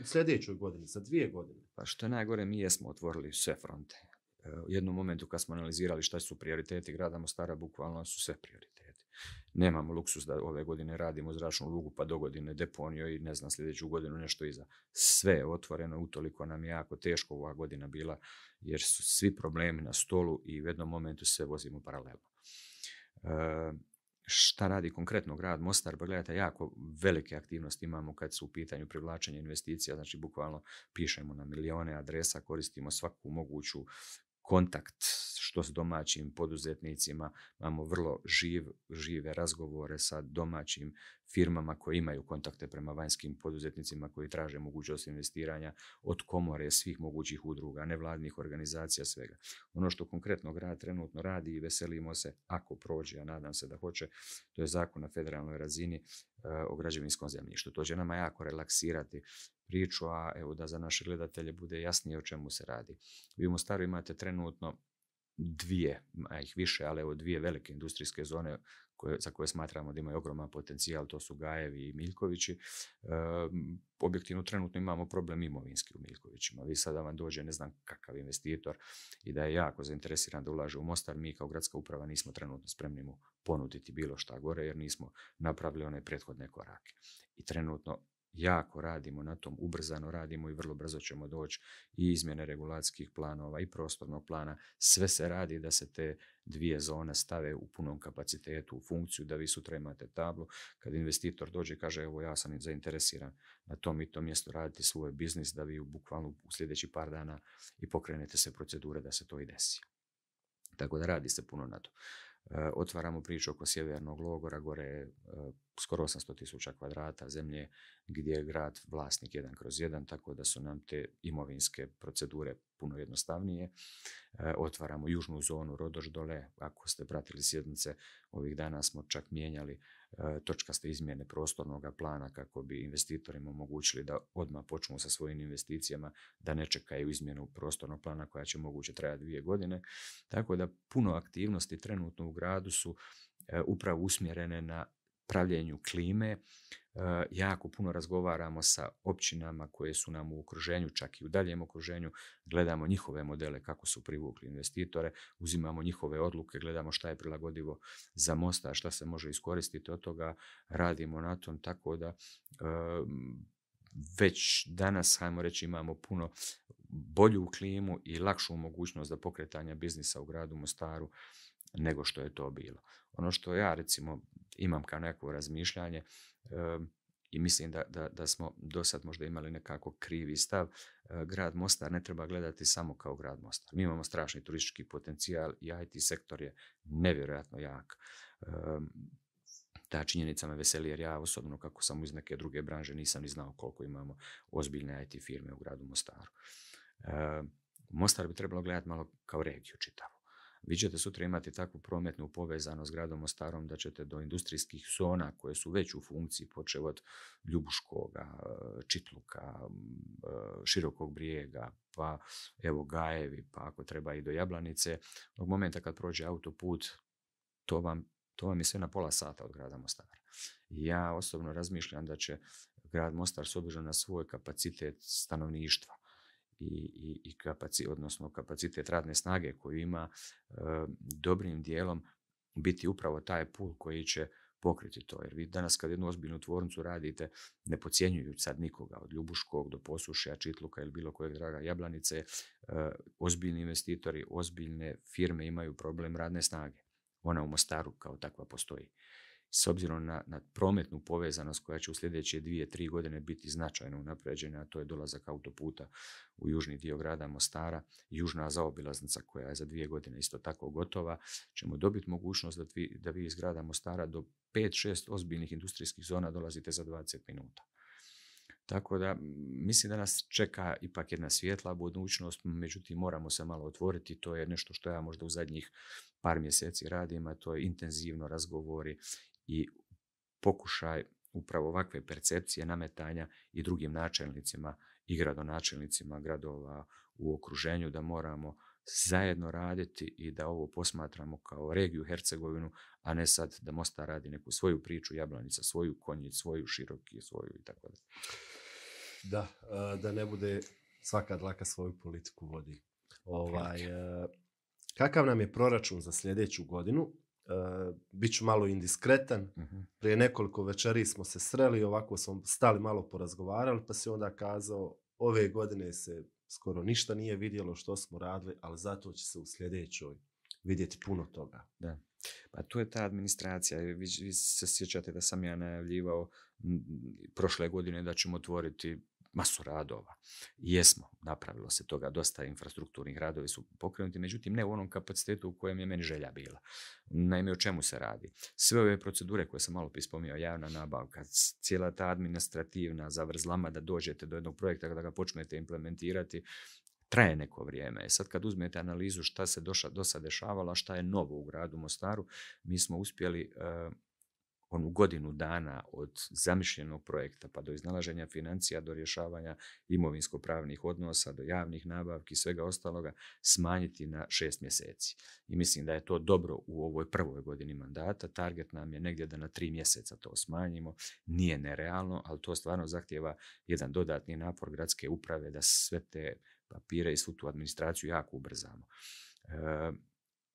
U sljedećoj godini, za dvije godine. Pa što je najgore, mi jesmo otvorili sve fronte. E, u jednom momentu kad smo analizirali šta su prioriteti grada Mostara, bukvalno su sve prioriteti. Nemamo luksus da ove godine radimo zračnu lugu, pa godine deponio i ne znam sljedeću godinu nešto iza. Sve je otvoreno, utoliko nam je jako teško ova godina bila, jer su svi problemi na stolu i u jednom momentu se vozimo paralelno. E, šta radi konkretno grad Mostar, pa gledajte, jako velike aktivnosti imamo kad su u pitanju privlačenja investicija, znači bukvalno pišemo na milione adresa, koristimo svaku moguću kontakt što s domaćim poduzetnicima, imamo vrlo živ, žive razgovore sa domaćim firmama koje imaju kontakte prema vanjskim poduzetnicima koji traže mogućnost investiranja od komore svih mogućih udruga, nevladnih organizacija, svega. Ono što konkretno grad trenutno radi i veselimo se ako prođe, a nadam se da hoće, to je zakon na federalnoj razini eh, o građevinskom zemljištu. To će nama jako relaksirati priču, a evo da za naše gledatelje bude jasnije o čemu se radi. Vi u Mostaru imate trenutno dvije, a ih više, ali evo dvije velike industrijske zone koje, za koje smatramo da imaju ogroman potencijal, to su Gajevi i Miljkovići. Ehm, objektivno trenutno imamo problem imovinski u Miljkovićima. Vi sada vam dođe ne znam kakav investitor i da je jako zainteresiran da ulaže u Mostar, mi kao gradska uprava nismo trenutno spremni mu ponuditi bilo šta gore jer nismo napravili one prethodne korake. I trenutno jako radimo na tom, ubrzano radimo i vrlo brzo ćemo doći i izmjene regulacijskih planova i prostornog plana. Sve se radi da se te dvije zone stave u punom kapacitetu, u funkciju, da vi sutra imate tablu. Kad investitor dođe i kaže evo ja sam zainteresiran na tom i tom mjestu raditi svoj biznis, da vi u bukvalno u sljedeći par dana i pokrenete se procedure da se to i desi. Tako da radi se puno na to. E, otvaramo priču oko sjevernog logora, gore e, skoro 800 tisuća kvadrata zemlje gdje je grad vlasnik jedan kroz jedan, tako da su nam te imovinske procedure puno jednostavnije. E, otvaramo južnu zonu rodož dole, ako ste pratili sjednice, ovih dana smo čak mijenjali e, točkaste izmjene prostornog plana kako bi investitorima omogućili da odmah počnu sa svojim investicijama, da ne čekaju izmjenu prostornog plana koja će moguće trajati dvije godine. Tako da puno aktivnosti trenutno u gradu su e, upravo usmjerene na pravljenju klime. Eh, jako puno razgovaramo sa općinama koje su nam u okruženju, čak i u daljem okruženju. Gledamo njihove modele, kako su privukli investitore, uzimamo njihove odluke, gledamo šta je prilagodivo za mosta, šta se može iskoristiti od toga. Radimo na tom tako da eh, već danas, hajmo reći, imamo puno bolju klimu i lakšu mogućnost za pokretanje biznisa u gradu Mostaru nego što je to bilo. Ono što ja recimo imam kao neko razmišljanje ehm, i mislim da, da smo do sad možda imali nekako krivi stav. Ehm, grad Mostar ne treba gledati samo kao grad Mostar. Mi imamo strašni turistički potencijal i IT sektor je nevjerojatno jak. Ehm, ta činjenica me veseli jer ja osobno kako sam iz neke druge branže nisam ni znao koliko imamo ozbiljne IT firme u gradu Mostaru. Mostar bi trebalo gledati malo kao regiju čitavu. Vi ćete sutra imati takvu prometnu povezanost gradom Mostarom da ćete do industrijskih zona koje su već u funkciji, počeo od Ljubuškoga, e, Čitluka, e, Širokog brijega, pa evo Gajevi, pa ako treba i do Jablanice, od momenta kad prođe autoput, to vam, to vam je sve na pola sata od grada Mostara. Ja osobno razmišljam da će grad Mostar s obzirom na svoj kapacitet stanovništva, i, odnosno kapacitet radne snage koju ima ehm, dobrim dijelom biti upravo taj pul koji će pokriti to. Jer vi danas kad jednu ozbiljnu tvornicu radite, ne pocijenjujući sad nikoga, od Ljubuškog do Posušja, Čitluka ili bilo kojeg draga Jablanice, ehm, ozbiljni investitori, ozbiljne firme imaju problem radne snage. Ona u Mostaru kao takva postoji s obzirom na, na prometnu povezanost koja će u sljedeće dvije, tri godine biti značajno unapređena, a to je dolazak autoputa u južni dio grada Mostara, južna zaobilaznica koja je za dvije godine isto tako gotova, ćemo dobiti mogućnost da vi, da vi iz grada Mostara do 5 šest ozbiljnih industrijskih zona dolazite za 20 minuta. Tako da mislim da nas čeka ipak jedna svjetla budućnost, međutim moramo se malo otvoriti, to je nešto što ja možda u zadnjih par mjeseci radim, a to je intenzivno razgovori, i pokušaj upravo ovakve percepcije nametanja i drugim načelnicima i gradonačelnicima gradova u okruženju da moramo zajedno raditi i da ovo posmatramo kao regiju Hercegovinu, a ne sad da Mostar radi neku svoju priču, Jablanica svoju, Konjić svoju, Široki svoju i tako da. Da, da ne bude svaka dlaka svoju politiku vodi. Ovaj, kakav nam je proračun za sljedeću godinu Eh, bit ću malo indiskretan. Mhm. Prije nekoliko večeri smo se sreli, ovako smo stali malo porazgovarali, pa si onda kazao ove godine se skoro ništa nije vidjelo što smo radili, ali zato će se u sljedećoj vidjeti puno toga. Pa tu je ta administracija. Vi, se sjećate da sam ja najavljivao prošle godine da ćemo otvoriti masu radova. jesmo, napravilo se toga, dosta infrastrukturnih radovi su pokrenuti, međutim ne u onom kapacitetu u kojem je meni želja bila. Naime, o čemu se radi? Sve ove procedure koje sam malo javna nabavka, cijela ta administrativna zavrzlama da dođete do jednog projekta kada ga počnete implementirati, traje neko vrijeme. E sad kad uzmete analizu šta se do sad dešavalo, šta je novo u gradu Mostaru, mi smo uspjeli e, Onu godinu dana od zamišljenog projekta pa do iznalaženja financija, do rješavanja imovinsko-pravnih odnosa, do javnih nabavki i svega ostaloga smanjiti na šest mjeseci. I mislim da je to dobro u ovoj prvoj godini mandata. Target nam je negdje da na tri mjeseca to smanjimo. Nije nerealno, ali to stvarno zahtjeva jedan dodatni napor gradske uprave da sve te papire i svu tu administraciju jako ubrzamo. Ehm,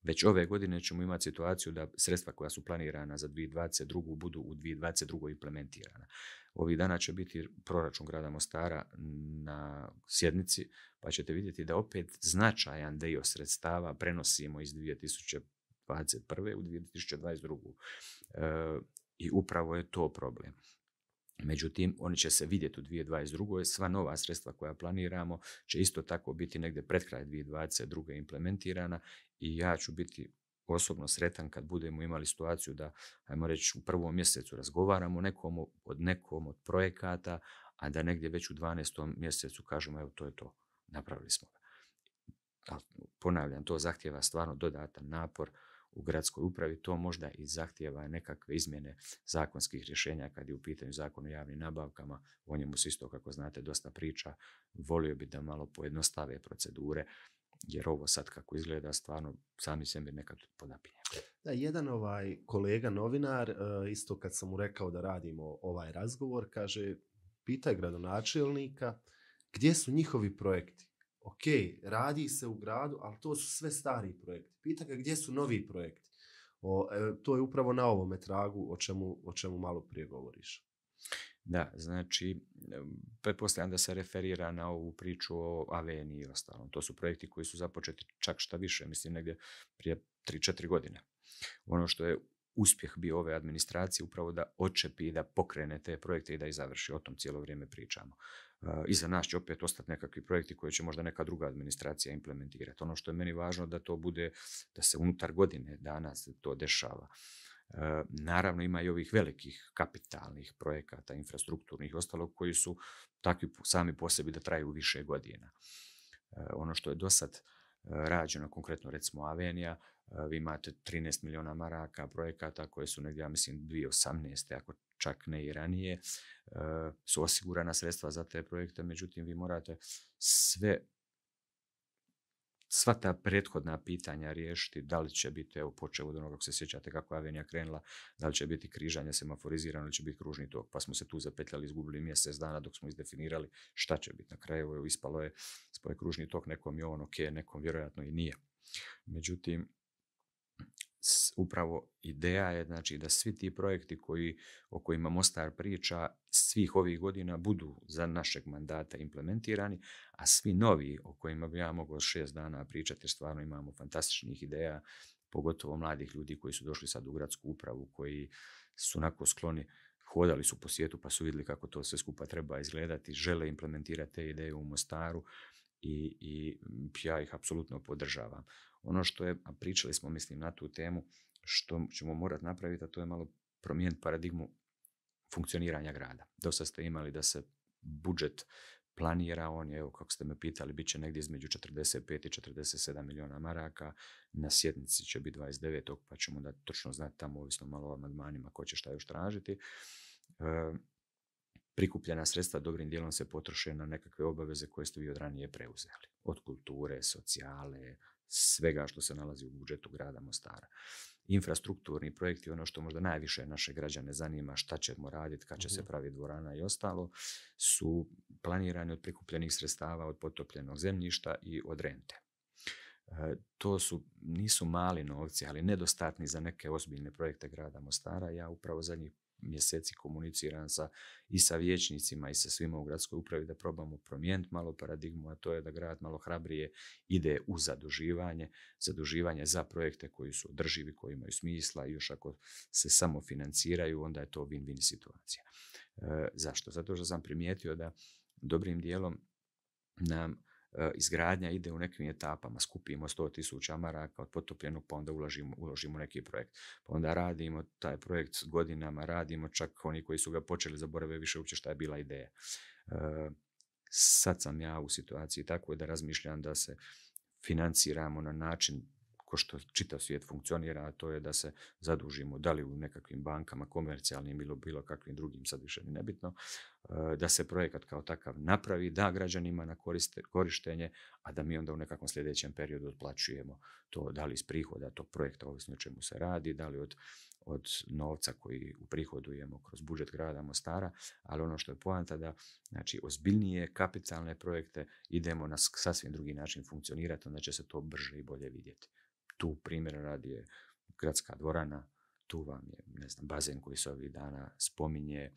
već ove godine ćemo imati situaciju da sredstva koja su planirana za 2022. budu u 2022. implementirana. Ovih dana će biti proračun grada Mostara na sjednici, pa ćete vidjeti da opet značajan dio sredstava prenosimo iz 2021. u 2022. E, I upravo je to problem. Međutim, oni će se vidjeti u 2022. Sva nova sredstva koja planiramo će isto tako biti negdje pred kraj 2022. implementirana i ja ću biti osobno sretan kad budemo imali situaciju da, ajmo reći, u prvom mjesecu razgovaramo nekom od nekom od projekata, a da negdje već u 12. mjesecu kažemo, evo to je to, napravili smo ga. Ponavljam, to zahtjeva stvarno dodatan napor u gradskoj upravi, to možda i zahtjeva nekakve izmjene zakonskih rješenja kad je u pitanju zakon o javnim nabavkama, o njemu se isto kako znate dosta priča, volio bi da malo pojednostave procedure, jer ovo sad kako izgleda stvarno sami sebi nekad podapinje. Da, jedan ovaj kolega novinar, e, isto kad sam mu rekao da radimo ovaj razgovor, kaže, pitaj gradonačelnika gdje su njihovi projekti. Ok, radi se u gradu, ali to su sve stari projekti. Pita ga gdje su novi projekti. E, to je upravo na ovome tragu o čemu, o čemu malo prije govoriš. Da, znači, pretpostavljam da se referira na ovu priču o Aveni i ostalom. To su projekti koji su započeti čak šta više, mislim negdje prije 3-4 godine. Ono što je uspjeh bio ove administracije upravo da očepi i da pokrene te projekte i da ih završi. O tom cijelo vrijeme pričamo. E, iza nas će opet ostati nekakvi projekti koje će možda neka druga administracija implementirati. Ono što je meni važno da to bude, da se unutar godine danas to dešava. Eh, naravno ima i ovih velikih kapitalnih projekata, infrastrukturnih i ostalog koji su takvi sami po sebi da traju više godina. Eh, ono što je do sad eh, rađeno, konkretno recimo Avenija, vi imate 13 miliona maraka projekata koje su negdje, ja mislim, 2018. ako čak ne i ranije, su osigurana sredstva za te projekte, međutim vi morate sve sva ta prethodna pitanja riješiti, da li će biti, evo počeo od onoga se sjećate kako je avenija krenula, da li će biti križanje semaforizirano ili će biti kružni tok, pa smo se tu zapetljali, izgubili mjesec dana dok smo izdefinirali šta će biti. Na kraju evo, ispalo je, spoj kružni tok, nekom je on ok, nekom vjerojatno i nije. Međutim, upravo ideja je znači da svi ti projekti koji, o kojima Mostar priča svih ovih godina budu za našeg mandata implementirani, a svi novi o kojima bi ja mogao šest dana pričati jer stvarno imamo fantastičnih ideja, pogotovo mladih ljudi koji su došli sad u gradsku upravu, koji su onako skloni hodali su po svijetu pa su vidjeli kako to sve skupa treba izgledati, žele implementirati te ideje u Mostaru i, i ja ih apsolutno podržavam. Ono što je, a pričali smo mislim na tu temu, što ćemo morati napraviti, a to je malo promijeniti paradigmu funkcioniranja grada. Do sad ste imali da se budžet planira, on je, evo kako ste me pitali, bit će negdje između 45 i 47 milijuna maraka, na sjednici će biti 29. pa ćemo da točno znati tamo ovisno malo o amandmanima ko će šta još tražiti. E, prikupljena sredstva dobrim dijelom se potroše na nekakve obaveze koje ste vi odranije preuzeli. Od kulture, socijale, svega što se nalazi u budžetu grada Mostara. Infrastrukturni projekti, ono što možda najviše naše građane zanima, šta ćemo raditi, kad će se mhm. pravi dvorana i ostalo, su planirani od prikupljenih sredstava, od potopljenog zemljišta i od rente. E, to su, nisu mali novci, ali nedostatni za neke ozbiljne projekte grada Mostara. Ja upravo zadnjih mjeseci komuniciram sa, i sa vječnicima i sa svima u gradskoj upravi da probamo promijeniti malo paradigmu, a to je da grad malo hrabrije ide u zaduživanje, zaduživanje za projekte koji su održivi, koji imaju smisla i još ako se samo financiraju, onda je to win-win situacija. E, zašto? Zato što sam primijetio da dobrim dijelom nam E, izgradnja ide u nekim etapama. Skupimo 100.000 maraka od potopljenog, pa onda uložimo, neki projekt. Pa onda radimo taj projekt godinama, radimo čak oni koji su ga počeli zaborave više uopće šta je bila ideja. E, sad sam ja u situaciji tako da razmišljam da se financiramo na način ko što čitav svijet funkcionira, a to je da se zadužimo, da li u nekakvim bankama, komercijalnim ili bilo kakvim drugim, sad više ni nebitno, eh, da se projekat kao takav napravi, da građanima na korištenje, a da mi onda u nekakvom sljedećem periodu otplaćujemo to da li iz prihoda tog projekta, ovisno o čemu se radi, da li od, od novca koji uprihodujemo kroz budžet grada Mostara, ali ono što je poanta da znači, ozbiljnije kapitalne projekte idemo na sasvim drugi način funkcionirati, onda će se to brže i bolje vidjeti tu primjer radi je gradska dvorana, tu vam je, ne znam, bazen koji se ovih dana spominje,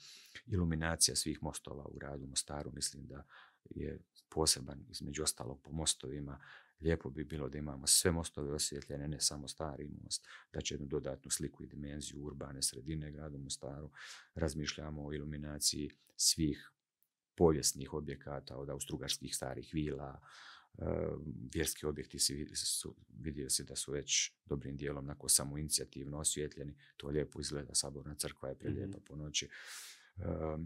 iluminacija svih mostova u gradu Mostaru, mislim da je poseban, između ostalog po mostovima, lijepo bi bilo da imamo sve mostove osvjetljene, ne samo stari most, da će jednu dodatnu sliku i dimenziju urbane sredine gradu Mostaru, razmišljamo o iluminaciji svih povijesnih objekata, od austrugarskih starih vila, Ehm, vjerski objekti su, vidio se da su već dobrim dijelom nako samo inicijativno osvjetljeni, to lijepo izgleda, saborna crkva je prelijepa mhm. po noći. Ehm,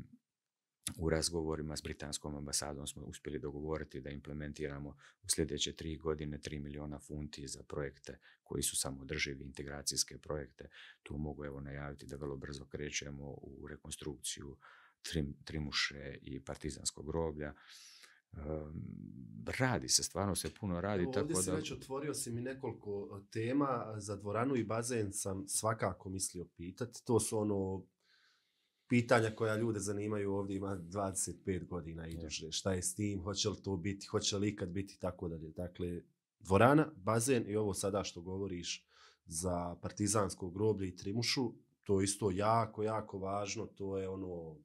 u razgovorima s britanskom ambasadom smo uspjeli dogovoriti da implementiramo u sljedeće tri godine tri milijuna funti za projekte koji su samo drživi integracijske projekte. Tu mogu evo najaviti da vrlo brzo krećemo u rekonstrukciju Trimuše i Partizanskog groblja radi se, stvarno se puno radi. Evo, tako ovdje da... već otvorio si mi nekoliko e, tema, za dvoranu i bazen sam svakako mislio pitati, to su ono pitanja koja ljude zanimaju ovdje ima 25 godina i Šta je s tim, hoće li to biti, hoće li ikad biti, tako dalje. Dakle, dvorana, bazen i ovo sada što govoriš za partizansko groblje i Trimušu, to je isto jako, jako važno, to je ono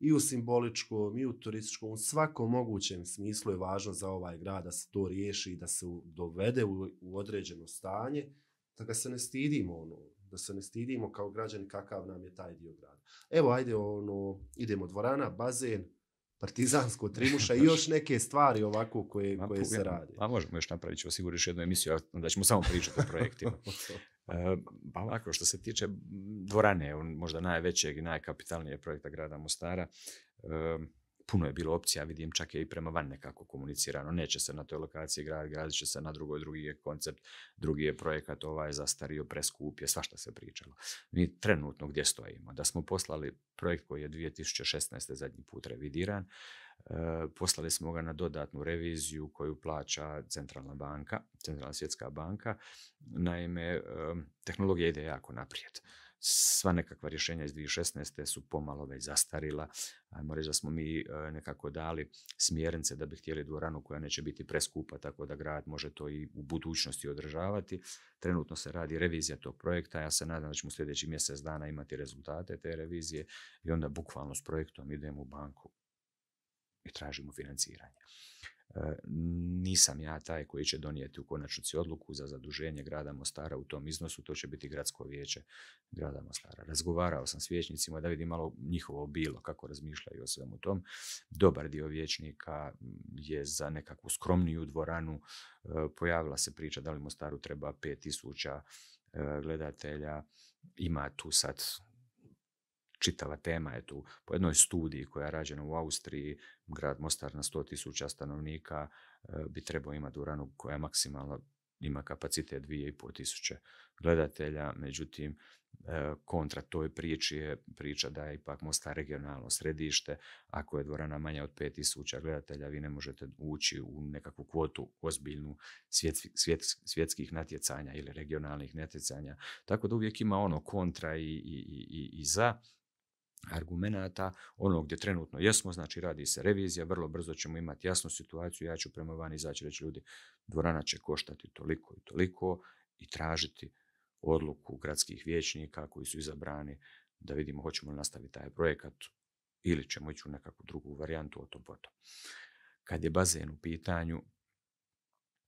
i u simboličkom i u turističkom, u svakom mogućem smislu je važno za ovaj grad da se to riješi i da se dovede u, određeno stanje, da ga se ne stidimo ono, da se ne stidimo kao građani kakav nam je taj dio grada. Evo, ajde, ono, idemo dvorana, bazen, partizansko trimuša i još neke stvari ovako koje, koje se rade. A možemo još napraviti, ćemo sigurno još jednu emisiju, da ćemo samo pričati o projektima. Ehm, pa ovako, što se tiče dvorane, možda najvećeg i najkapitalnijeg projekta grada Mostara, ehm, puno je bilo opcija, vidim čak je i prema van nekako komunicirano. Neće se na toj lokaciji grad, gradit će se na drugoj, drugi je koncept, drugi je projekat, ovaj je zastario, preskup je, svašta se pričalo. Mi trenutno gdje stojimo, da smo poslali projekt koji je 2016. zadnji put revidiran, Eh, poslali smo ga na dodatnu reviziju koju plaća centralna banka, centralna svjetska banka. Naime, tehnologija ide jako naprijed. Sva nekakva rješenja iz 2016. su pomalo već zastarila. Ajmo reći da smo mi eh, nekako dali smjernice da bi htjeli dvoranu koja neće biti preskupa, tako da grad može to i u budućnosti održavati. Trenutno se radi revizija tog projekta. Ja se nadam da ćemo sljedeći mjesec dana imati rezultate te revizije i onda bukvalno s projektom idemo u banku tražimo financiranje. E, nisam ja taj koji će donijeti u konačnici odluku za zaduženje grada Mostara u tom iznosu, to će biti gradsko vijeće grada Mostara. Razgovarao sam s vijećnicima da vidim malo njihovo bilo, kako razmišljaju o svemu tom. Dobar dio vijećnika je za nekakvu skromniju dvoranu. E, pojavila se priča da li Mostaru treba 5000 e, gledatelja, ima tu sad čitava tema je tu. Po jednoj studiji koja je rađena u Austriji, grad Mostar na 100.000 stanovnika eh, bi trebao imati uranu koja maksimalno ima kapacitet 2500 gledatelja, međutim eh, kontra toj priči je priča da je ipak Mostar regionalno središte, ako je dvorana manja od 5000 gledatelja, vi ne možete ući u nekakvu kvotu ozbiljnu svjetskih natjecanja ili regionalnih natjecanja, tako da uvijek ima ono kontra i, i za argumenata ono gdje trenutno jesmo, znači radi se revizija, vrlo brzo ćemo imati jasnu situaciju, ja ću prema van izaći reći ljudi, dvorana će koštati toliko i toliko i tražiti odluku gradskih vijećnika koji su izabrani da vidimo hoćemo li nastaviti taj projekat ili ćemo ići u nekakvu drugu varijantu o tom potom. Kad je bazen u pitanju,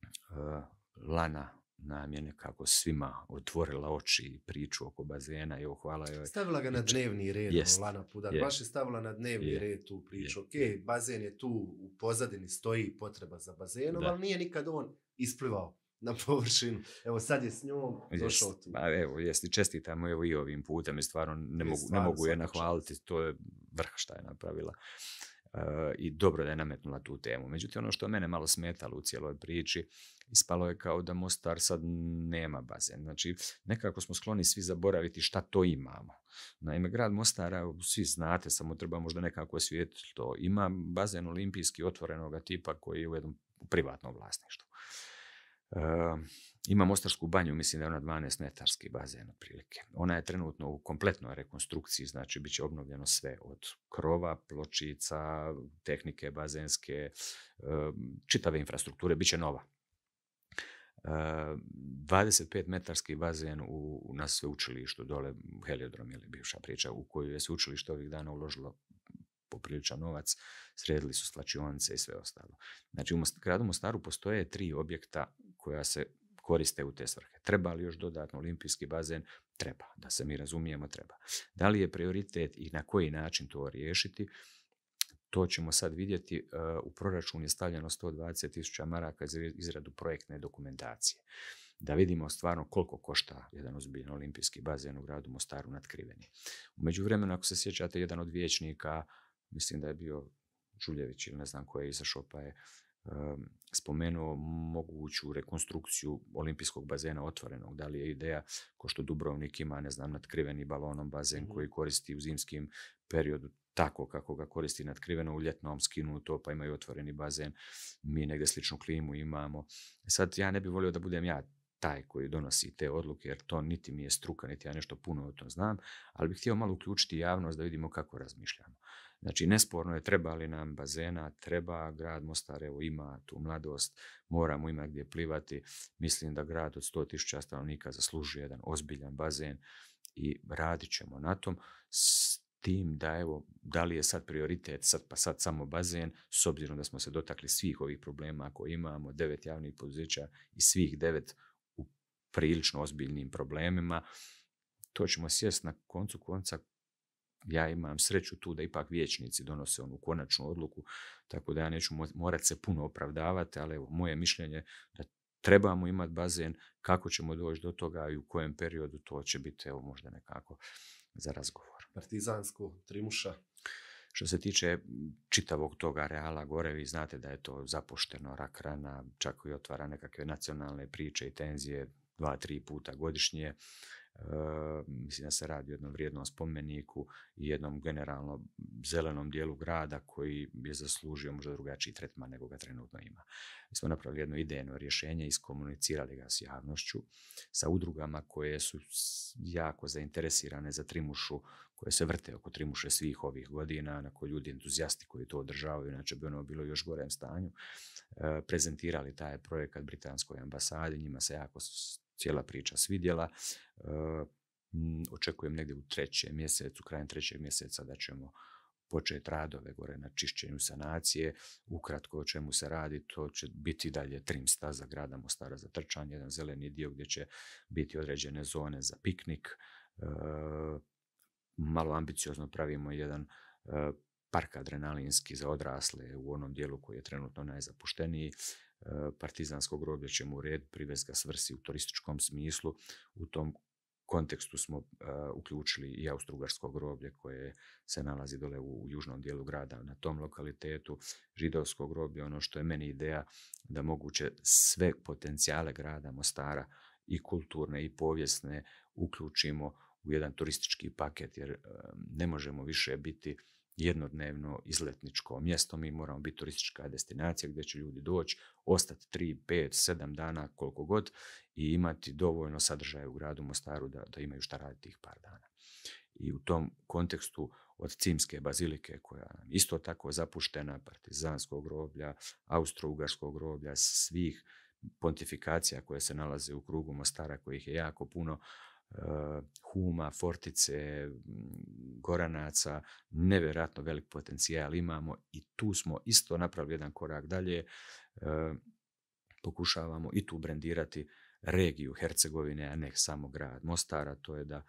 eh, lana namjene kako svima otvorila oči i priču oko bazena i hvala joj. Stavila ga na dnevni red, ono, Lana Pudar, baš je stavila na dnevni red tu priču. ok, bazen je tu u pozadini, stoji potreba za bazenom, ali nije nikad on isplivao na površinu. Evo sad je s njom došao tu. Pa evo, jesi čestitamo evo i ovim putem i stvarno ne mogu, stvarno, ne mogu je nahvaliti, to je vrh šta je napravila. Eh, i dobro da je nametnula tu temu. Međutim, ono što mene malo smetalo u cijeloj priči, ispalo je kao da Mostar sad nema bazen. Znači, nekako smo skloni svi zaboraviti šta to imamo. Naime, grad Mostara, svi znate, samo treba možda nekako osvijetiti to. Ima bazen olimpijski otvorenog tipa koji je u jednom privatnom vlasništvu. Eh, ima Mostarsku banju, mislim da je ona 12 metarski bazen otprilike. Ona je trenutno u kompletnoj rekonstrukciji, znači bit će obnovljeno sve od krova, pločica, tehnike bazenske, čitave infrastrukture, bit će nova. 25 metarski bazen u, na sveučilištu dole Heliodrom ili bivša priča u koju je sveučilište ovih dana uložilo popriličan novac, sredili su slačionice i sve ostalo. Znači u Gradu Mostaru postoje tri objekta koja se koriste u te svrhe. Treba li još dodatno olimpijski bazen? Treba, da se mi razumijemo, treba. Da li je prioritet i na koji način to riješiti? To ćemo sad vidjeti. E, u proračun je stavljeno 120.000 maraka za izradu projektne dokumentacije. Da vidimo stvarno koliko košta jedan ozbiljan olimpijski bazen u gradu Mostaru Kriveni. U međuvremenu, ako se sjećate, jedan od vijećnika, mislim da je bio Žuljević ili ne znam ko je izašao, pa je spomenuo moguću rekonstrukciju olimpijskog bazena otvorenog. Da li je ideja, ko što Dubrovnik ima, ne znam, natkriveni balonom bazen mhm. koji koristi u zimskim periodu tako kako ga koristi natkriveno, u ljetnom to pa imaju otvoreni bazen. Mi negdje sličnu klimu imamo. Sad ja ne bih volio da budem ja taj koji donosi te odluke, jer to niti mi je struka, niti ja nešto puno o tom znam, ali bih htio malo uključiti javnost da vidimo kako razmišljamo. Znači, nesporno je treba li nam bazena, treba grad Mostar, evo ima tu mladost, moramo ima gdje plivati. Mislim da grad od 100.000 stanovnika zaslužuje jedan ozbiljan bazen i radit ćemo na tom s tim da evo, da li je sad prioritet, sad pa sad samo bazen, s obzirom da smo se dotakli svih ovih problema koje imamo, devet javnih poduzeća i svih devet u prilično ozbiljnim problemima, to ćemo sjest na koncu konca ja imam sreću tu da ipak vijećnici donose onu konačnu odluku, tako da ja neću morat se puno opravdavati, ali evo, moje mišljenje da trebamo imati bazen, kako ćemo doći do toga i u kojem periodu to će biti, evo možda nekako za razgovor. Partizansko, Trimuša? Što se tiče čitavog toga reala gore, vi znate da je to zapušteno, rak rana, čak i otvara nekakve nacionalne priče i tenzije dva, tri puta godišnje. Ehm, mislim da se radi o jednom vrijednom spomeniku i jednom generalno zelenom dijelu grada koji je zaslužio možda drugačiji tretman nego ga trenutno ima. Mi smo napravili jedno idejno rješenje, iskomunicirali ga s javnošću, sa udrugama koje su jako zainteresirane za Trimušu, koje se vrte oko Trimuše svih ovih godina, na koji ljudi entuzijasti koji to održavaju, inače bi ono bilo još gorem stanju, eh, prezentirali taj projekat Britanskoj ambasadi, njima se jako cijela priča svidjela. Ehm, očekujem negdje u trećem mjesecu, krajem trećeg mjeseca da ćemo početi radove gore na čišćenju sanacije. Ukratko o čemu se radi, to će biti dalje trim staza grada Mostara za trčanje, jedan zeleni dio gdje će biti određene zone za piknik. Ehm, malo ambiciozno pravimo jedan ehm, park adrenalinski za odrasle u onom dijelu koji je trenutno najzapušteniji. Eh, partizanskog groblje ćemo u red privez ga svrsi u turističkom smislu. U tom kontekstu smo eh, uključili i austrugarsko groblje koje se nalazi dole u, južnom dijelu grada na tom lokalitetu, židovsko groblje, ono što je meni ideja da moguće sve potencijale grada Mostara i kulturne i povijesne uključimo u jedan turistički paket jer eh, ne možemo više biti jednodnevno izletničko mjesto. Mi moramo biti turistička destinacija gdje će ljudi doći, ostati 3, 5, 7 dana koliko god i imati dovoljno sadržaja u gradu Mostaru da, da imaju šta raditi tih par dana. I u tom kontekstu od Cimske bazilike koja je isto tako zapuštena, partizanskog groblja, austrougarskog groblja, svih pontifikacija koje se nalaze u krugu Mostara, kojih je jako puno, Eh, huma, Fortice, mm, Goranaca, nevjerojatno velik potencijal imamo i tu smo isto napravili jedan korak dalje. Eh, pokušavamo i tu brandirati regiju Hercegovine, a ne samo grad Mostara, to je da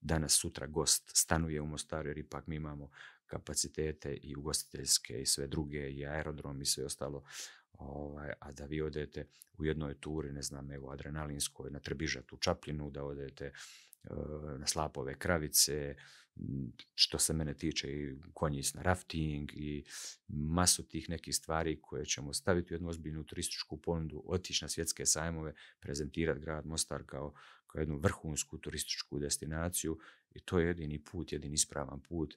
danas sutra gost stanuje u Mostaru jer ipak mi imamo kapacitete i ugostiteljske i sve druge i aerodrom i sve ostalo Ovaj, a da vi odete u jednoj turi, ne znam, evo adrenalinskoj, na trbižatu u Čapljinu, da odete e, na slapove kravice, što se mene tiče i konjic na rafting i masu tih nekih stvari koje ćemo staviti u jednu ozbiljnu turističku ponudu, otići na svjetske sajmove, prezentirati grad Mostar kao, kao jednu vrhunsku turističku destinaciju i to je jedini put, jedini ispravan put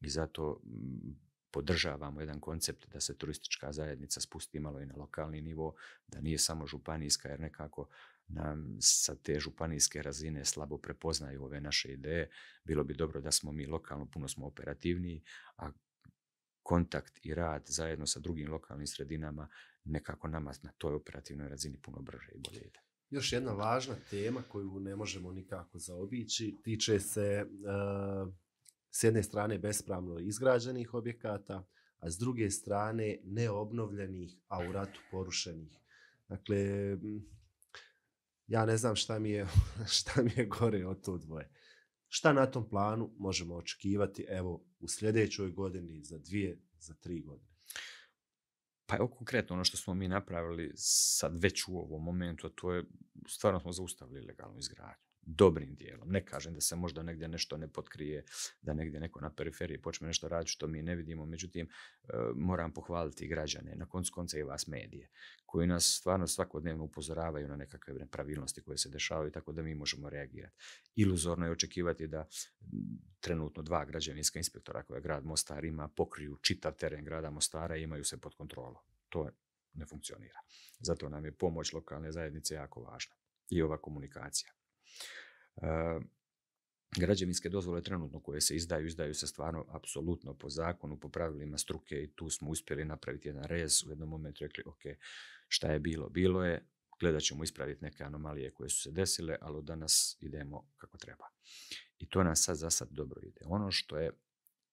i zato podržavamo jedan koncept da se turistička zajednica spusti malo i na lokalni nivo, da nije samo županijska jer nekako nam sa te županijske razine slabo prepoznaju ove naše ideje. Bilo bi dobro da smo mi lokalno puno smo operativniji, a kontakt i rad zajedno sa drugim lokalnim sredinama nekako nama na toj operativnoj razini puno brže i bolje ide. Još jedna važna tema koju ne možemo nikako zaobići tiče se eh, s jedne strane bespravno izgrađenih objekata, a s druge strane neobnovljenih, a u ratu porušenih. Dakle, ja ne znam šta mi je, šta mi je gore od to dvoje. Šta na tom planu možemo očekivati evo u sljedećoj godini, za dvije, za tri godine? Pa evo konkretno ono što smo mi napravili sad već u ovom momentu, a to je stvarno smo zaustavili legalnu izgradnju dobrim dijelom. Ne kažem da se možda negdje nešto ne potkrije, da negdje neko na periferiji počne nešto raditi što mi ne vidimo, međutim e, moram pohvaliti građane, na koncu konca i vas medije, koji nas stvarno svakodnevno upozoravaju na nekakve nepravilnosti koje se dešavaju, tako da mi možemo reagirati. Iluzorno je očekivati da mm, trenutno dva građevinska inspektora koja grad Mostar ima pokriju čitav teren grada Mostara i imaju se pod kontrolom. To ne funkcionira. Zato nam je pomoć lokalne zajednice jako važna i ova komunikacija. Ehm, građevinske dozvole trenutno koje se izdaju, izdaju se stvarno apsolutno po zakonu, po pravilima struke i tu smo uspjeli napraviti jedan rez. U jednom momentu rekli, ok, šta je bilo? Bilo je, gledat ćemo ispraviti neke anomalije koje su se desile, ali od danas idemo kako treba. I to nam sad za sad dobro ide. Ono što je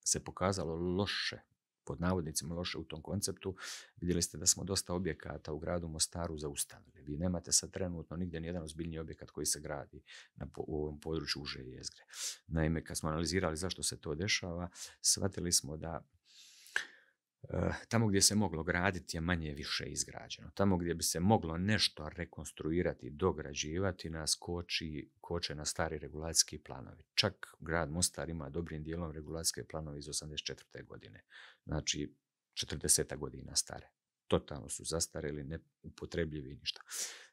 se pokazalo loše pod navodnicima loše u tom konceptu. Vidjeli ste da smo dosta objekata u gradu Mostaru zaustavili. Vi nemate sad trenutno nigdje nijedan ozbiljni objekat koji se gradi na, u ovom području uže jezgre. Naime, kad smo analizirali zašto se to dešava, shvatili smo da Eh, tamo gdje se moglo graditi je manje više izgrađeno. Tamo gdje bi se moglo nešto rekonstruirati, dograđivati, nas koči, koče na stari regulacijski planovi. Čak grad Mostar ima dobrim dijelom regulacijske planove iz 84. godine. Znači, 40 godina stare. Totalno su zastareli, neupotrebljivi i ništa.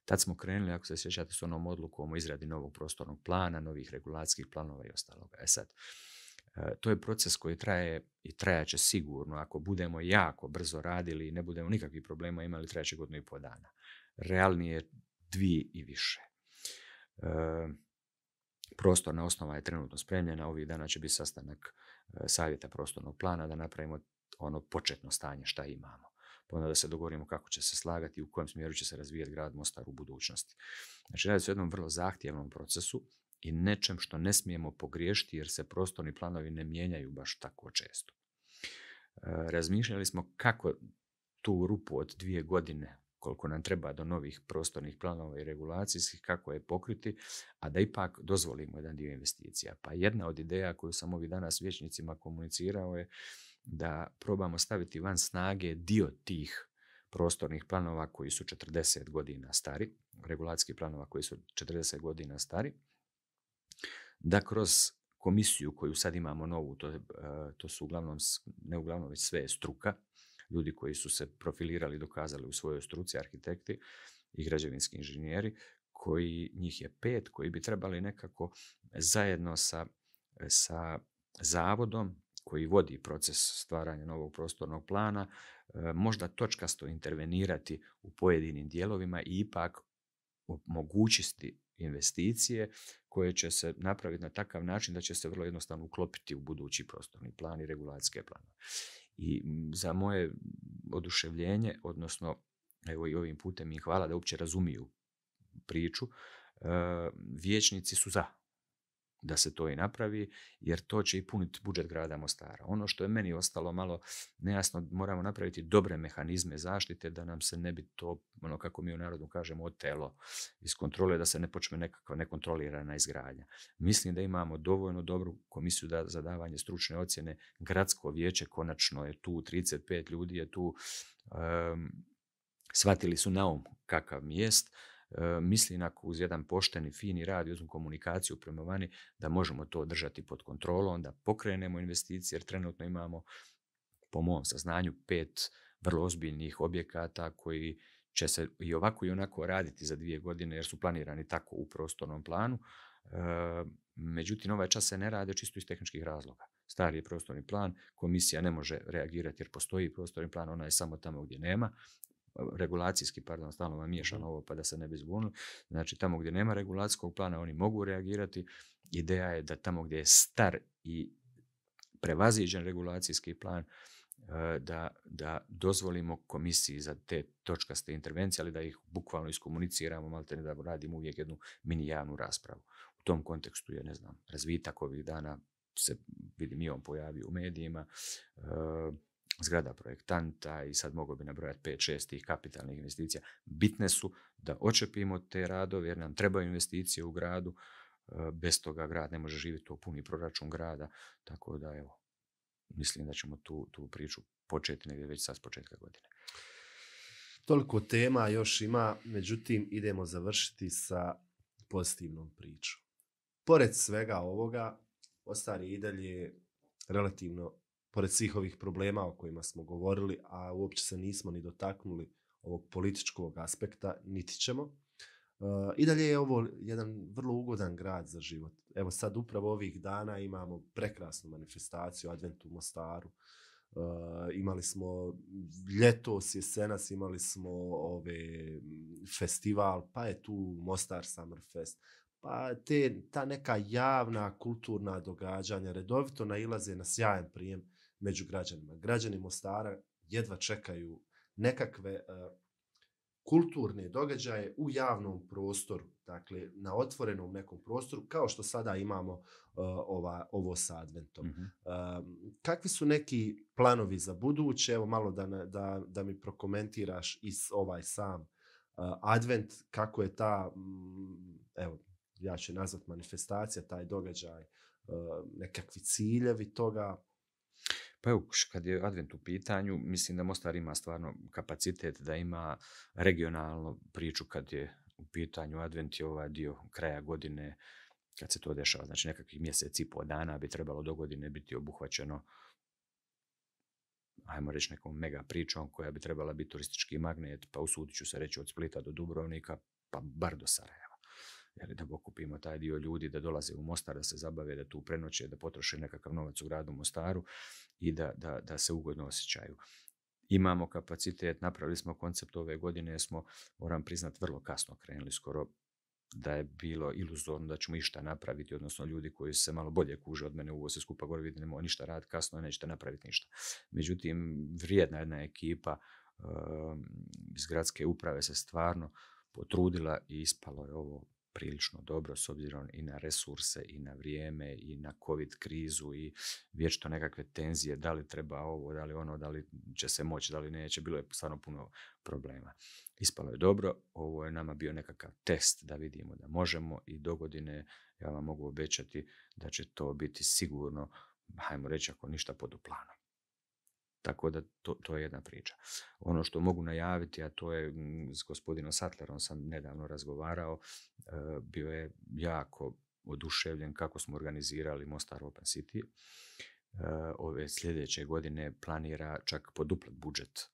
Tad smo krenuli, ako se sjećate, s onom odlukom o izradi novog prostornog plana, novih regulacijskih planova i ostaloga. E sad, Eh, to je proces koji traje i će sigurno. Ako budemo jako brzo radili i ne budemo nikakvih problema imali, trećeg godinu i pol dana. Realnije dvije i više. Ehm, prostorna osnova je trenutno spremljena. Ovih dana će biti sastanak eh, savjeta prostornog plana da napravimo ono početno stanje šta imamo. Pa da se dogovorimo kako će se slagati i u kojem smjeru će se razvijati grad Mostar u budućnosti. Znači, radi se o jednom vrlo zahtjevnom procesu i nečem što ne smijemo pogriješiti jer se prostorni planovi ne mijenjaju baš tako često. E, razmišljali smo kako tu rupu od dvije godine koliko nam treba do novih prostornih planova i regulacijskih, kako je pokriti, a da ipak dozvolimo jedan dio investicija. Pa jedna od ideja koju sam ovih danas vječnicima komunicirao je da probamo staviti van snage dio tih prostornih planova koji su 40 godina stari, regulacijskih planova koji su 40 godina stari, da kroz komisiju koju sad imamo novu, to, e, to su uglavnom, ne uglavnom, već sve struka, ljudi koji su se profilirali, dokazali u svojoj struci, arhitekti i građevinski inženjeri, koji njih je pet, koji bi trebali nekako zajedno sa, sa zavodom koji vodi proces stvaranja novog prostornog plana, e, možda točkasto intervenirati u pojedinim dijelovima i ipak omogućiti investicije koje će se napraviti na takav način da će se vrlo jednostavno uklopiti u budući prostorni plan i regulacijske planove. I za moje oduševljenje, odnosno evo i ovim putem im hvala da uopće razumiju priču, e, vijećnici su za da se to i napravi, jer to će i puniti budžet grada Mostara. Ono što je meni ostalo malo nejasno, moramo napraviti dobre mehanizme zaštite da nam se ne bi to, ono kako mi u narodu kažemo, otelo iz kontrole, da se ne počne nekakva nekontrolirana izgradnja. Mislim da imamo dovoljno dobru komisiju za davanje stručne ocjene. Gradsko vijeće konačno je tu, 35 ljudi je tu, ehm, shvatili su naum kakav mjest, E, misli na uz jedan pošteni, fini rad i uzmu komunikaciju prema vani, da možemo to držati pod kontrolom, da pokrenemo investicije, jer trenutno imamo, po mom saznanju, pet vrlo ozbiljnih objekata koji će se i ovako i onako raditi za dvije godine jer su planirani tako u prostornom planu. E, međutim, ovaj čas se ne rade čisto iz tehničkih razloga. Stari je prostorni plan, komisija ne može reagirati jer postoji prostorni plan, ona je samo tamo gdje nema regulacijski, pardon, stalno vam miješano mhm. ovo pa da se ne bi zbunili, znači tamo gdje nema regulacijskog plana oni mogu reagirati, ideja je da tamo gdje je star i prevaziđen regulacijski plan, e, da, dozvolimo komisiji za te točkaste intervencije, ali da ih bukvalno iskomuniciramo, malo ne da radimo uvijek jednu mini javnu raspravu. U tom kontekstu je, ne znam, razvitak ovih dana se vidim i on pojavio u medijima. E, zgrada projektanta i sad mogu bi nabrojati 5-6 tih kapitalnih investicija. Bitne su da očepimo te radove jer nam trebaju investicije u gradu, e, bez toga grad ne može živjeti, to puni proračun grada, tako da evo, mislim da ćemo tu, tu priču početi negdje već sad s početka godine. Toliko tema još ima, međutim idemo završiti sa pozitivnom pričom. Pored svega ovoga, ostari i dalje relativno pored svih ovih problema o kojima smo govorili, a uopće se nismo ni dotaknuli ovog političkog aspekta, niti ćemo. E, I dalje je ovo jedan vrlo ugodan grad za život. Evo sad upravo ovih dana imamo prekrasnu manifestaciju Advent u Mostaru. E, imali smo ljetos, jesenas, imali smo ove festival, pa je tu Mostar Summer Pa te, ta neka javna kulturna događanja redovito nailaze na sjajan prijem među građanima. Građani Mostara jedva čekaju nekakve e, kulturne događaje u javnom prostoru, dakle na otvorenom nekom prostoru, kao što sada imamo e, ova, ovo sa Adventom. Mhm. E, kakvi su neki planovi za buduće? Evo malo da, da, da mi prokomentiraš i ovaj sam Advent, kako je ta, mm, evo ja ću nazvat manifestacija, taj događaj, nekakvi ciljevi toga, pa evo, kad je Advent u pitanju, mislim da Mostar ima stvarno kapacitet da ima regionalnu priču kad je u pitanju Advent je ovaj dio kraja godine kad se to dešava. Znači nekakvih mjeseci i po dana bi trebalo do godine biti obuhvaćeno ajmo reći nekom mega pričom koja bi trebala biti turistički magnet, pa usudit ću se reći od Splita do Dubrovnika, pa bar do Sarajeva. Jer da pokupimo taj dio ljudi, da dolaze u Mostar, da se zabave, da tu prenoće, da potroše nekakav novac u gradu Mostaru i da, da, da se ugodno osjećaju imamo kapacitet, napravili smo koncept ove godine, smo, moram priznat, vrlo kasno krenuli skoro da je bilo iluzorno da ćemo išta napraviti, odnosno ljudi koji se malo bolje kuže od mene, uvo se skupa gore vidi, nemoj ništa rad, kasno nećete napraviti ništa. Međutim, vrijedna jedna ekipa ehm, iz gradske uprave se stvarno potrudila i ispalo je ovo prilično dobro s obzirom i na resurse i na vrijeme i na covid krizu i vječno nekakve tenzije da li treba ovo, da li ono, da li će se moći, da li neće, bilo je stvarno puno problema. Ispalo je dobro, ovo je nama bio nekakav test da vidimo da možemo i do godine ja vam mogu obećati da će to biti sigurno, hajmo reći ako ništa uplanom. Tako da to, to je jedna priča. Ono što mogu najaviti, a to je mm, s gospodinom Satlerom sam nedavno razgovarao, e, bio je jako oduševljen kako smo organizirali Mostar Open City. E, ove sljedeće godine planira čak poduplat budžet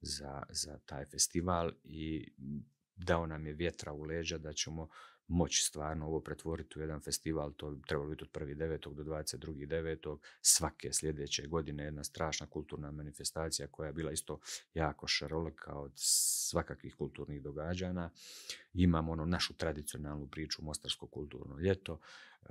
za, za taj festival i dao nam je vjetra u leđa da ćemo moći stvarno ovo pretvoriti u jedan festival, to bi trebalo biti od 1.9. do 22.9. Svake sljedeće godine jedna strašna kulturna manifestacija koja je bila isto jako šarolika od svakakvih kulturnih događana. Imamo ono našu tradicionalnu priču Mostarsko kulturno ljeto, e,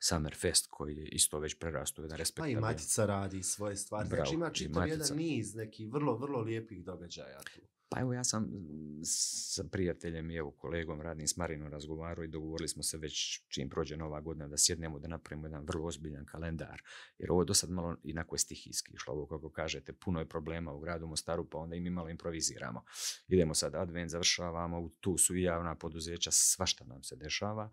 Summer Fest koji je isto već prerastu, jedan respektabilan. Pa i Matica radi svoje stvari. znači ima čitav jedan niz nekih vrlo, vrlo lijepih događaja tu. Pa evo ja sam mm, sa prijateljem i evo kolegom radnim s Marinom razgovarao i dogovorili smo se već čim prođe nova godina da sjednemo da napravimo jedan vrlo ozbiljan kalendar. Jer ovo je do sad malo inako je stihijski išlo. Ovo kako kažete, puno je problema u gradu Mostaru pa onda i mi malo improviziramo. Idemo sad advent, završavamo, tu su i javna poduzeća, svašta nam se dešava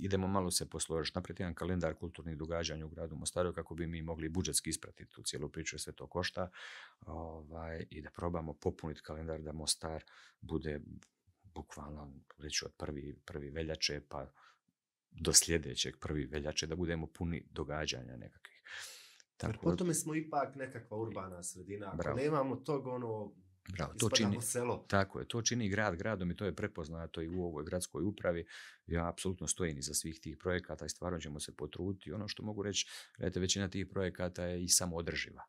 idemo malo se posložiti, napraviti jedan kalendar kulturnih događanja u gradu Mostaru kako bi mi mogli budžetski ispratiti tu cijelu priču jer sve to košta ovaj, i da probamo popuniti kalendar da Mostar bude bukvalno reći od prvi, prvi veljače pa do sljedećeg prvi veljače da budemo puni događanja nekakvih. Tako... po smo ipak nekakva urbana sredina. Ako nemamo tog ono Bravo, to čini, selo. Tako je, to čini grad gradom i to je prepoznato i u ovoj gradskoj upravi. Ja apsolutno stojim iza svih tih projekata i stvarno ćemo se potruditi. Ono što mogu reći, gledajte, većina tih projekata je i samoodrživa.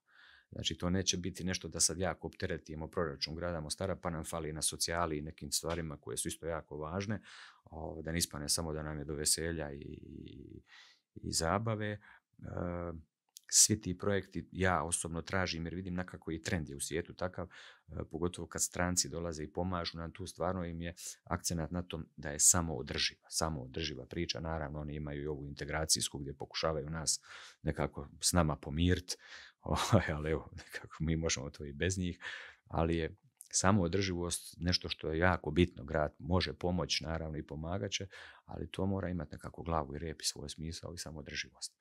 Znači, to neće biti nešto da sad jako opteretimo proračun grada Mostara, pa nam fali na socijali i nekim stvarima koje su isto jako važne, ovaj, da ne ispane samo da nam je do veselja i, i zabave. Ehm, svi ti projekti ja osobno tražim jer vidim nekako i trend je u svijetu takav, e, pogotovo kad stranci dolaze i pomažu nam tu, stvarno im je akcenat na tom da je samo održiva, samo održiva priča. Naravno, oni imaju i ovu integracijsku gdje pokušavaju nas nekako s nama pomirt. Ovaj, ali evo, nekako mi možemo to i bez njih, ali je samo održivost nešto što je jako bitno. Grad može pomoći, naravno, i pomagaće, ali to mora imati nekako glavu i rep i svoj smisao i samo održivost.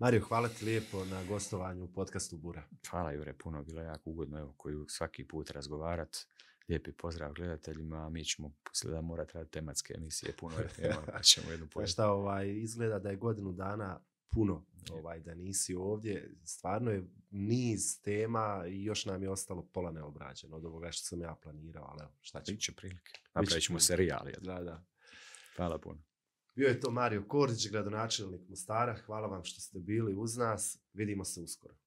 Mario, hvala ti lijepo na gostovanju u podcastu Bura. Hvala Jure, puno bilo jako ugodno, evo, koju svaki put razgovarat. Lijepi pozdrav gledateljima, mi ćemo poslije morati raditi tematske emisije, puno je tema, pa ćemo jednu pa pojedinu. Šta, ovaj, izgleda da je godinu dana puno ovaj, da nisi ovdje. Stvarno je niz tema i još nam je ostalo pola neobrađeno od ovoga što sam ja planirao, ali evo, šta će? Biće prilike. Napravit ćemo serijali. Da, da. Hvala puno. Bio je to Mario Kordić, gradonačelnik Mostara. Hvala vam što ste bili uz nas. Vidimo se uskoro.